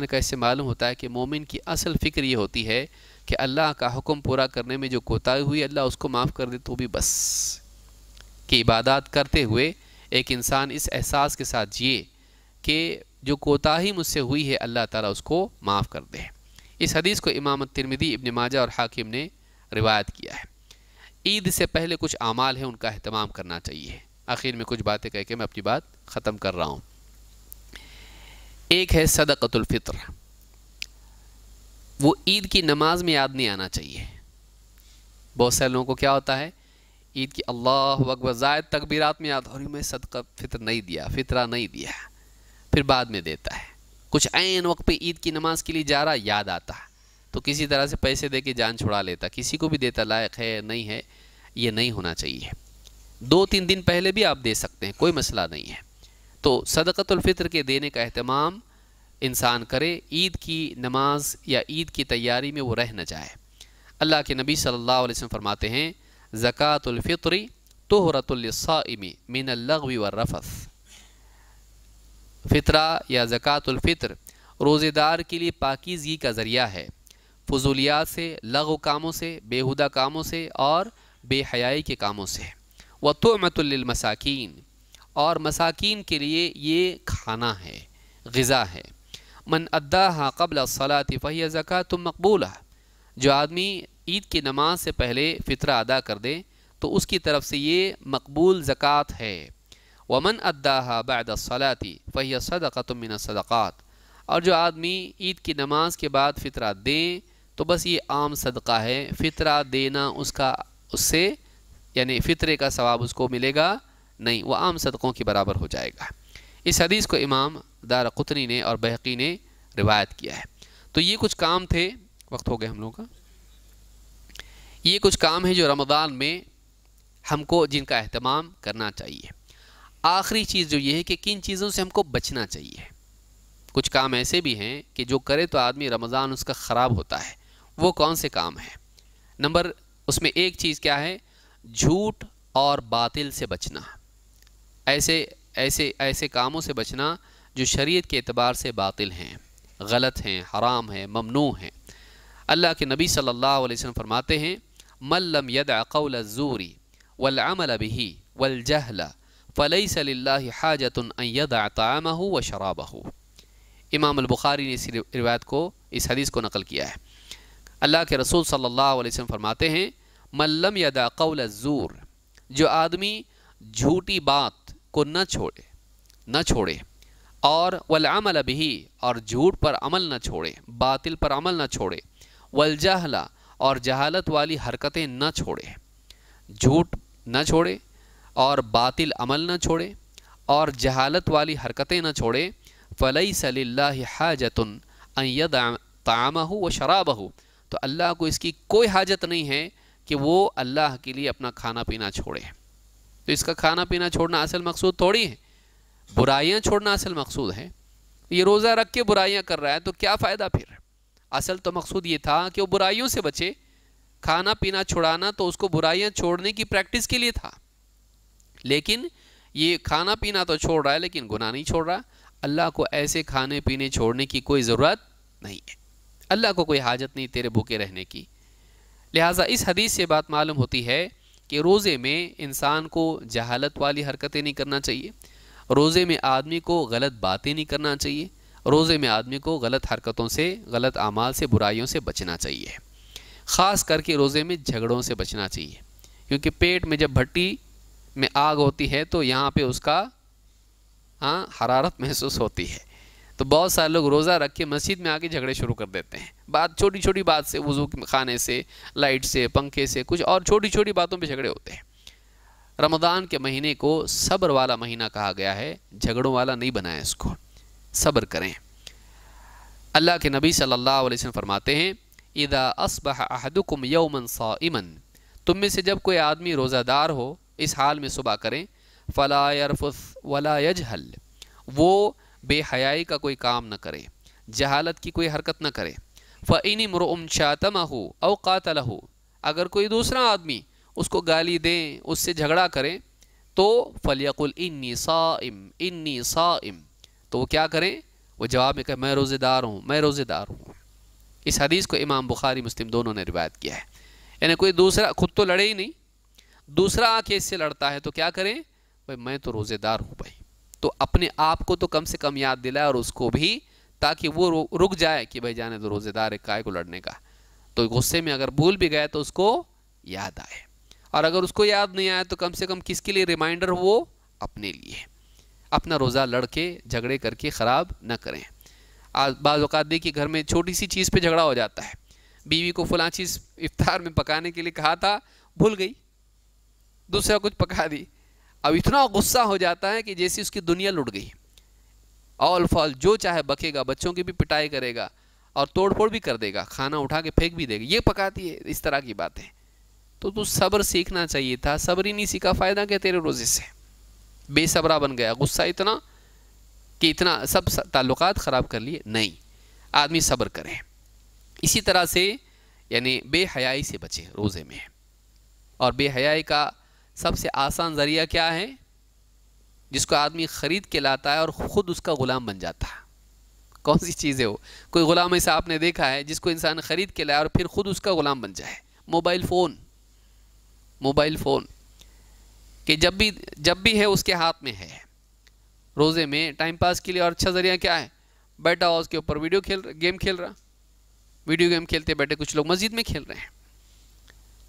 ने का इससे मालूम होता है कि मोमिन की असल फ़िक्र ये होती है कि अल्लाह का हुक्म पूरा करने में जो कोताही हुई अल्लाह उसको माफ़ कर दे तो भी बस कि इबादत करते हुए एक इंसान इस एहसास के साथ जिए कि जो कोताही मुझसे हुई है अल्लाह ताला उसको माफ़ कर दे इस हदीस को इमाम तिरमिदी इब्न माजा और हाकिम ने रिवायत किया है ईद से पहले कुछ अमाल हैं उनका अहतमाम करना चाहिए आखिर में कुछ बातें कह के मैं अपनी बात ख़त्म कर रहा हूँ एक है सदकतुल्फ़ित्र वो ईद की नमाज में याद नहीं आना चाहिए बहुत सारे लोगों को क्या होता है ईद की अल्लाह अकबर ज़ायद तकबीरत में याद और मैं सदका फितर नहीं दिया फितरा नहीं दिया फिर बाद में देता है कुछ ऐन वक्त पे ईद की नमाज के लिए जा रहा याद आता है तो किसी तरह से पैसे दे के जान छुड़ा लेता किसी को भी देता लायक है नहीं है ये नहीं होना चाहिए दो तीन दिन पहले भी आप दे सकते हैं कोई मसला नहीं है तो सदकतुल्फ़ितर के देने का अहतमाम इंसान करे ईद की नमाज या ईद की तैयारी में वो रह न जाए अल्लाह के नबी सल्लल्लाहु अलैहि वसल्लम फरमाते हैं ज़क़़तुल्फ़ितरी तोहरतुल्साइमी मिन लगवी व रफ़स फ़ितरा या ज़क़़तुल्फ़ितर रोज़ेदार के लिए पाकिजगी का ज़रिया है फजूलियात से लघु कामों से बेहुदा कामों से और बेहयाई के कामों से व तोमतमसाकिन और मसाकिन के लिए ये खाना है गज़ा है मन अद्दा हा कबल सलात फ़ही ज़क़़ा तुम मकबूल जो आदमी ईद की नमाज से पहले फ़ितरा अदा कर दे तो उसकी तरफ से ये मकबूल ज़क़़त है व मन अद्दा बाद सलाती फ़ही सदक़ा तुम सदक़त और जो आदमी ईद की नमाज के बाद फ़ितरा दें तो बस ये आम सदका है फ़ितरा देना उसका उससे यानी फ़ितरे का सवाब उसको मिलेगा नहीं वह आम सदक़ों के बराबर हो जाएगा इस हदीस को इमाम दार कुतनी ने और बहकी ने रिवायत किया है तो ये कुछ काम थे वक्त हो गए हम लोगों का ये कुछ काम है जो रमज़ान में हमको जिनका अहतमाम करना चाहिए आखिरी चीज़ जो ये है कि किन चीज़ों से हमको बचना चाहिए कुछ काम ऐसे भी हैं कि जो करे तो आदमी रमज़ान उसका ख़राब होता है वो कौन से काम हैं नंबर उसमें एक चीज़ क्या है झूठ और बातिल से बचना ऐसे ऐसे ऐसे कामों से बचना जो शरीयत के अतबार से बातिल हैं गलत हैं हराम हैं ममनू हैं अल्लाह के नबी सल्लल्लाहु अलैहि वसल्लम फरमाते हैं मल्लम यद जूरी वलअमल बिही वलजहला फ़लई सल्ह हाजतन व शराब इमाम बुखारी ने इस रिवायत को इस हदीस को नकल किया है अल्लाह के रसूल सल्लल्लाहु अलैहि वसल्लम फरमाते हैं मल्लम यदा कौल ज़ूर जो आदमी झूठी बात को न छोड़े न छोड़े और वलामल भी और झूठ पर अमल न छोड़े बातिल पर अमल न छोड़े वलजहला और जहालत वाली हरकतें न छोड़े झूठ न छोड़े और बातिल अमल न छोड़े और जहालत वाली हरकतें न छोड़े फ़लई सली हाजतन अयद हो व शराब तो अल्लाह को इसकी कोई हाजत नहीं है कि वो अल्लाह के लिए अपना खाना पीना छोड़े तो इसका खाना पीना छोड़ना असल मकसूद थोड़ी है बुराइयाँ छोड़ना असल मकसूद है ये रोज़ा रख के बुराइयाँ कर रहा है तो क्या फ़ायदा फिर असल तो मकसूद ये था कि वो बुराइयों से बचे खाना पीना छुड़ाना तो उसको बुराइयाँ छोड़ने की प्रैक्टिस के लिए था लेकिन ये खाना पीना तो छोड़ रहा है लेकिन गुनाह नहीं छोड़ रहा अल्लाह को ऐसे खाने पीने छोड़ने की कोई ज़रूरत नहीं है अल्लाह को कोई हाजत नहीं तेरे भूखे रहने की लिहाजा इस हदीस से बात मालूम होती है कि रोज़े में इंसान को जहालत वाली हरकतें नहीं करना चाहिए रोज़े में आदमी को गलत बातें नहीं करना चाहिए रोज़े में आदमी को गलत हरकतों से गलत अमाल से बुराइयों से बचना चाहिए ख़ास करके रोज़े में झगड़ों से बचना चाहिए क्योंकि पेट में जब भट्टी में आग होती है तो यहाँ पे उसका हाँ हरारत महसूस होती है तो बहुत सारे लोग रोज़ा रख के मस्जिद में आके झगड़े शुरू कर देते हैं बात छोटी छोटी बात से वज़ू खाने से लाइट से पंखे से कुछ और छोटी छोटी बातों पे झगड़े होते हैं रमदान के महीने को सब्र वाला महीना कहा गया है झगड़ों वाला नहीं बनाया इसको सब्र करें अल्लाह के नबी सल्लल्लाहु अलैहि वसल्लम फरमाते हैं इदा असबह अहदुकुम यौमन साइमन तुम में से जब कोई आदमी रोज़ादार हो इस हाल में सुबह करें फ़ला यरफ़ वला यजहल वो बेहयाई का कोई काम न करे जहालत की कोई हरकत न करे फ़ैन मरम शातम हो अव कातल हो अगर कोई दूसरा आदमी उसको गाली दें उससे झगड़ा करें तो फलियकुल इन्नी साइम इन्नी साइम तो वो क्या करें वो जवाब में कहे मैं रोज़ेदार हूँ मैं रोज़ेदार हूँ इस हदीस को इमाम बुखारी मुस्लिम दोनों ने रिवायत किया है यानी कोई दूसरा खुद तो लड़े ही नहीं दूसरा आके इससे लड़ता है तो क्या करें भाई मैं तो रोज़ेदार हूँ भाई तो अपने आप को तो कम से कम याद दिलाए और उसको भी ताकि वो रुक जाए कि भाई जाने तो रोज़ेदार है काय को लड़ने का तो गुस्से में अगर भूल भी गए तो उसको याद आए और अगर उसको याद नहीं आया तो कम से कम किसके लिए रिमाइंडर वो अपने लिए अपना रोज़ा लड़के झगड़े करके ख़राब ना करें आज बाज़ात देखिए घर में छोटी सी चीज़ पे झगड़ा हो जाता है बीवी को फला चीज़ इफ्तार में पकाने के लिए कहा था भूल गई दूसरा कुछ पका दी अब इतना गुस्सा हो जाता है कि जैसी उसकी दुनिया लुट गई ऑल फॉल जो चाहे बकेगा बच्चों की भी पिटाई करेगा और तोड़ फोड़ भी कर देगा खाना उठा के फेंक भी देगा ये पकाती है इस तरह की बातें तो तू सब्र सीखना चाहिए था सब्र ही नहीं सीखा फ़ायदा क्या तेरे रोज़े से बेसब्रा बन गया गुस्सा इतना कि इतना सब ताल्लुक ख़राब कर लिए नहीं आदमी सब्र करे इसी तरह से यानी बेहयाई से बचे रोज़े में और बेहयाई का सबसे आसान ज़रिया क्या है जिसको आदमी ख़रीद के लाता है और ख़ुद उसका ग़ुलाम बन जाता है कौन सी चीज़ है वो कोई ग़ुलाम ऐसा आपने देखा है जिसको इंसान ख़रीद के लाया और फिर ख़ुद उसका ग़ुलाम बन जाए मोबाइल फ़ोन मोबाइल फ़ोन कि जब भी जब भी है उसके हाथ में है रोज़े में टाइम पास के लिए और अच्छा ज़रिया क्या है बैठा हुआ उसके ऊपर वीडियो खेल गेम खेल रहा वीडियो गेम खेलते बैठे कुछ लोग मस्जिद में खेल रहे हैं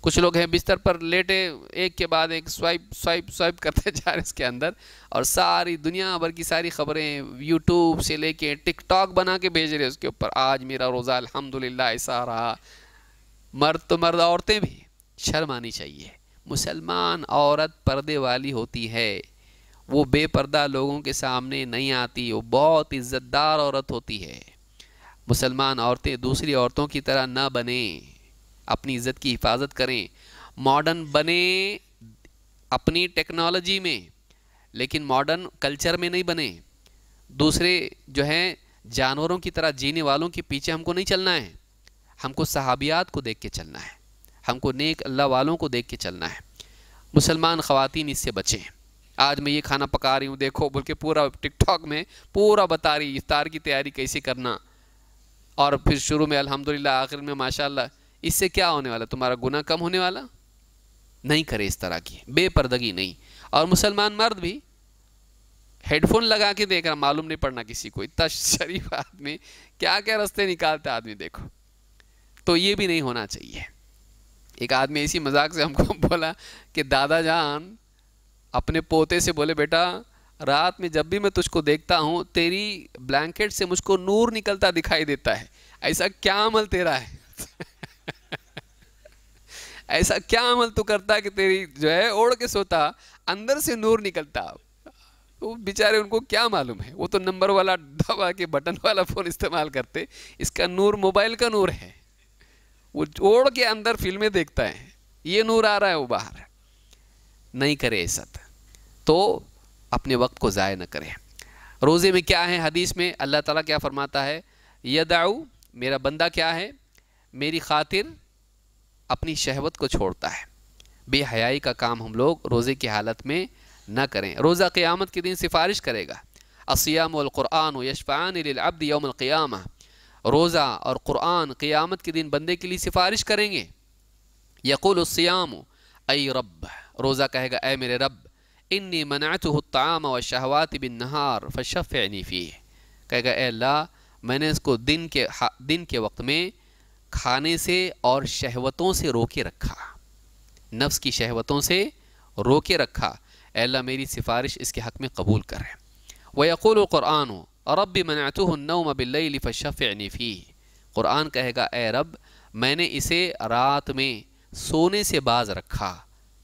कुछ लोग हैं बिस्तर पर लेटे एक के बाद एक स्वाइप स्वाइप स्वाइप करते जा रहे हैं इसके अंदर और सारी दुनिया भर की सारी खबरें यूट्यूब से लेके टिकटॉक बना के भेज रहे हैं उसके ऊपर आज मेरा रोज़ा अलहमदिल्ला ऐसा रहा मर्द तो मर्द औरतें भी शर्म आनी चाहिए मुसलमान औरत पर्दे वाली होती है वो बेपर्दा लोगों के सामने नहीं आती वो बहुत इज़्ज़तदार औरत होती है मुसलमान औरतें दूसरी औरतों की तरह ना बने अपनी इज्जत की हिफाजत करें मॉडर्न बने अपनी टेक्नोलॉजी में लेकिन मॉडर्न कल्चर में नहीं बने दूसरे जो हैं जानवरों की तरह जीने वालों के पीछे हमको नहीं चलना है हमको सहाबियात को देख के चलना है हमको नेक अल्लाह वालों को देख के चलना है मुसलमान ख़वान इससे बचें आज मैं ये खाना पका रही हूँ देखो बोल के पूरा टिकटॉक में पूरा बता रही इफ्तार की तैयारी कैसे करना और फिर शुरू में अल्हम्दुलिल्लाह आखिर में माशाल्लाह इससे क्या होने वाला तुम्हारा गुना कम होने वाला नहीं करे इस तरह की बेपर्दगी नहीं और मुसलमान मर्द भी हेडफोन लगा के देख रहा मालूम नहीं पड़ना किसी को इतना शरीफ आदमी क्या क्या रास्ते निकालते आदमी देखो तो ये भी नहीं होना चाहिए एक आदमी इसी मजाक से हमको बोला कि दादा जान अपने पोते से बोले बेटा रात में जब भी मैं तुझको देखता हूँ तेरी ब्लैंकेट से मुझको नूर निकलता दिखाई देता है ऐसा क्या अमल तेरा है ऐसा क्या अमल तू करता कि तेरी जो है ओढ़ के सोता अंदर से नूर निकलता तो बेचारे उनको क्या मालूम है वो तो नंबर वाला दबा के बटन वाला फ़ोन इस्तेमाल करते इसका नूर मोबाइल का नूर है वो ओढ़ के अंदर फिल्में देखता है ये नूर आ रहा है वो बाहर नहीं करे ऐसा तो अपने वक्त को ज़ाय न करें रोज़े में क्या है हदीस में अल्लाह ताला क्या फरमाता है यदाऊ मेरा बंदा क्या है मेरी खातिर अपनी शहवत को छोड़ता है बेहयाई का काम हम लोग रोज़े की हालत में न करें रोज़ा क़्यामत के दिन सिफारिश करेगा असयाम क़ुरान यशफ़ान अब्द रोज़ा और क़ुरान क़ियामत के दिन बंदे के लिए सिफारिश करेंगे यकुलसयाम अई रब रोज़ा कहेगा ए मेरे रब इन्नी मनात ताम व शहवात बिन नहार फ़शफ़नीफ़ी कहेगा ए ला मैंने इसको दिन के दिन के वक्त में खाने से और शहवतों से रोके रखा नफ्स की शहवतों से रोके रखा अल्लाह मेरी सिफारिश इसके हक़ में कबूल कर रहे वह यकुल क़ुरान और रब भी तो बिल्लफ़ी फ़ी क़ुरान कहेगा ए रब मैंने इसे रात में सोने से बाज रखा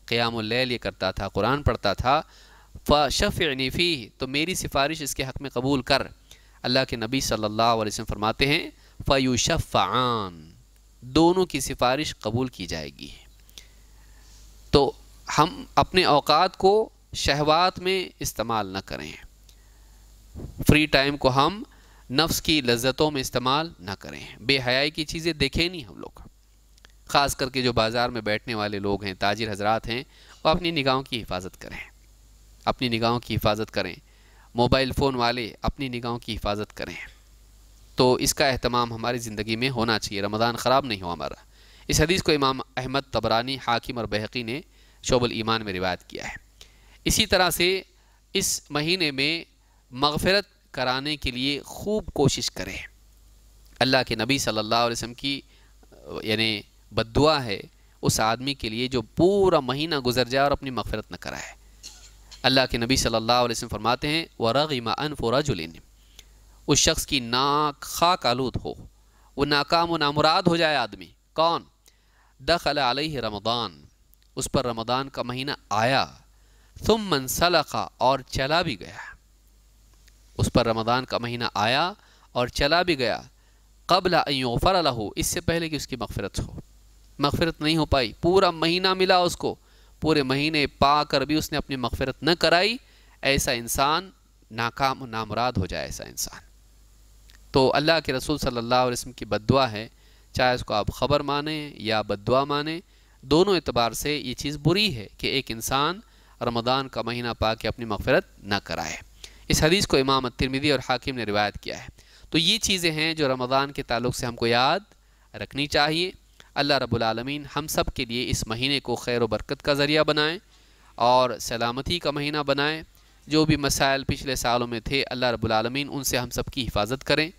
क़यामल ये करता था कुरान पढ़ता था फ़शफ़ी तो मेरी सिफारिश इसके हक़ में कबूल कर अल्लाह के नबी सल्ला वसम फरमाते हैं फ़यूशफ़ान दोनों की सिफारिश कबूल की जाएगी तो हम अपने अवकात को शहवात में इस्तेमाल न करें फ्री टाइम को हम नफ्स की लज्जतों में इस्तेमाल न करें बेहयाई की चीज़ें देखें नहीं हम लोग ख़ास करके जो बाज़ार में बैठने वाले लोग हैं ताजिर हजरात हैं वो अपनी निगाहों की हिफाजत करें अपनी निगाहों की हिफाजत करें मोबाइल फ़ोन वाले अपनी निगाहों की हिफाजत करें तो इसका अहतमाम हमारी ज़िंदगी में होना चाहिए रमज़ान ख़राब नहीं हो हमारा इस हदीस को इमाम अहमद तबरानी हाकिम और बहकी ने शोबल ईमान में रिवायत किया है इसी तरह से इस महीने में मगफरत कराने के लिए खूब कोशिश करें अल्लाह के नबी सल्ला वसम की यानी बदुआ है उस आदमी के लिए जो पूरा महीना गुजर जाए और अपनी मगफरत न कराए अल्लाह के नबी सल्लल्लाहु अलैहि वसल्लम फरमाते हैं व रगमा अनफोरा जुलिन उस शख्स की नाक खाक आलूद हो वो नाकाम व नामुराद हो जाए आदमी कौन दखल अलह रमदान उस पर रमदान का महीना आया तुम ख़ा और चला भी गया उस पर रमदान का महीना आया और चला भी गया कबला अला हो इससे पहले कि उसकी मगफरत हो मगफरत नहीं हो पाई पूरा महीना मिला उसको पूरे महीने पा कर भी उसने अपनी मगफरत न कराई ऐसा इंसान नाकाम नामराद हो जाए ऐसा इंसान तो अल्लाह के रसूल सल्ला वसम की बदुआ है चाहे उसको आप ख़बर माने या बदुआ माने दोनों एतबार से ये चीज़ बुरी है कि एक इंसान रमदान का महीना पा के अपनी मफ़रत ना कराए इस हदीस को इमाम तिरमिदी और हाकिम ने रिवायत किया है तो ये चीज़ें हैं जो रमदान के ताल्लुक से हमको याद रखनी चाहिए अल्लाह रबालमीन हम सब के लिए इस महीने को खैर वरकत बरकत का ज़रिया बनाएँ और सलामती का महीना बनाएँ जो भी मसाइल पिछले सालों में थे अल्लाह रबालमीन उनसे हम सब की हिफाजत करें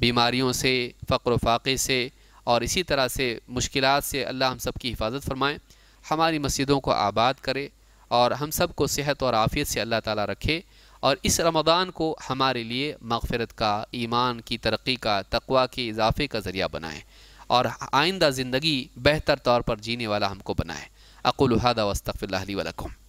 बीमारियों से फ़क्र फाक़े से और इसी तरह से मुश्किल से अल्लाह हम सब की हिफाजत फरमाएँ हमारी मस्जिदों को आबाद करे और हम सब को सेहत और आफ़ियत से अल्लाह ताला रखे और इस रमदान को हमारे लिए मगफ़रत का ईमान की तरक्की का तकवा के इजाफ़े का ज़रिया बनाएँ और आइंदा ज़िंदगी बेहतर तौर पर जीने वाला हमको बनाए अकुल हादा वस्तफ़िल्लाकुम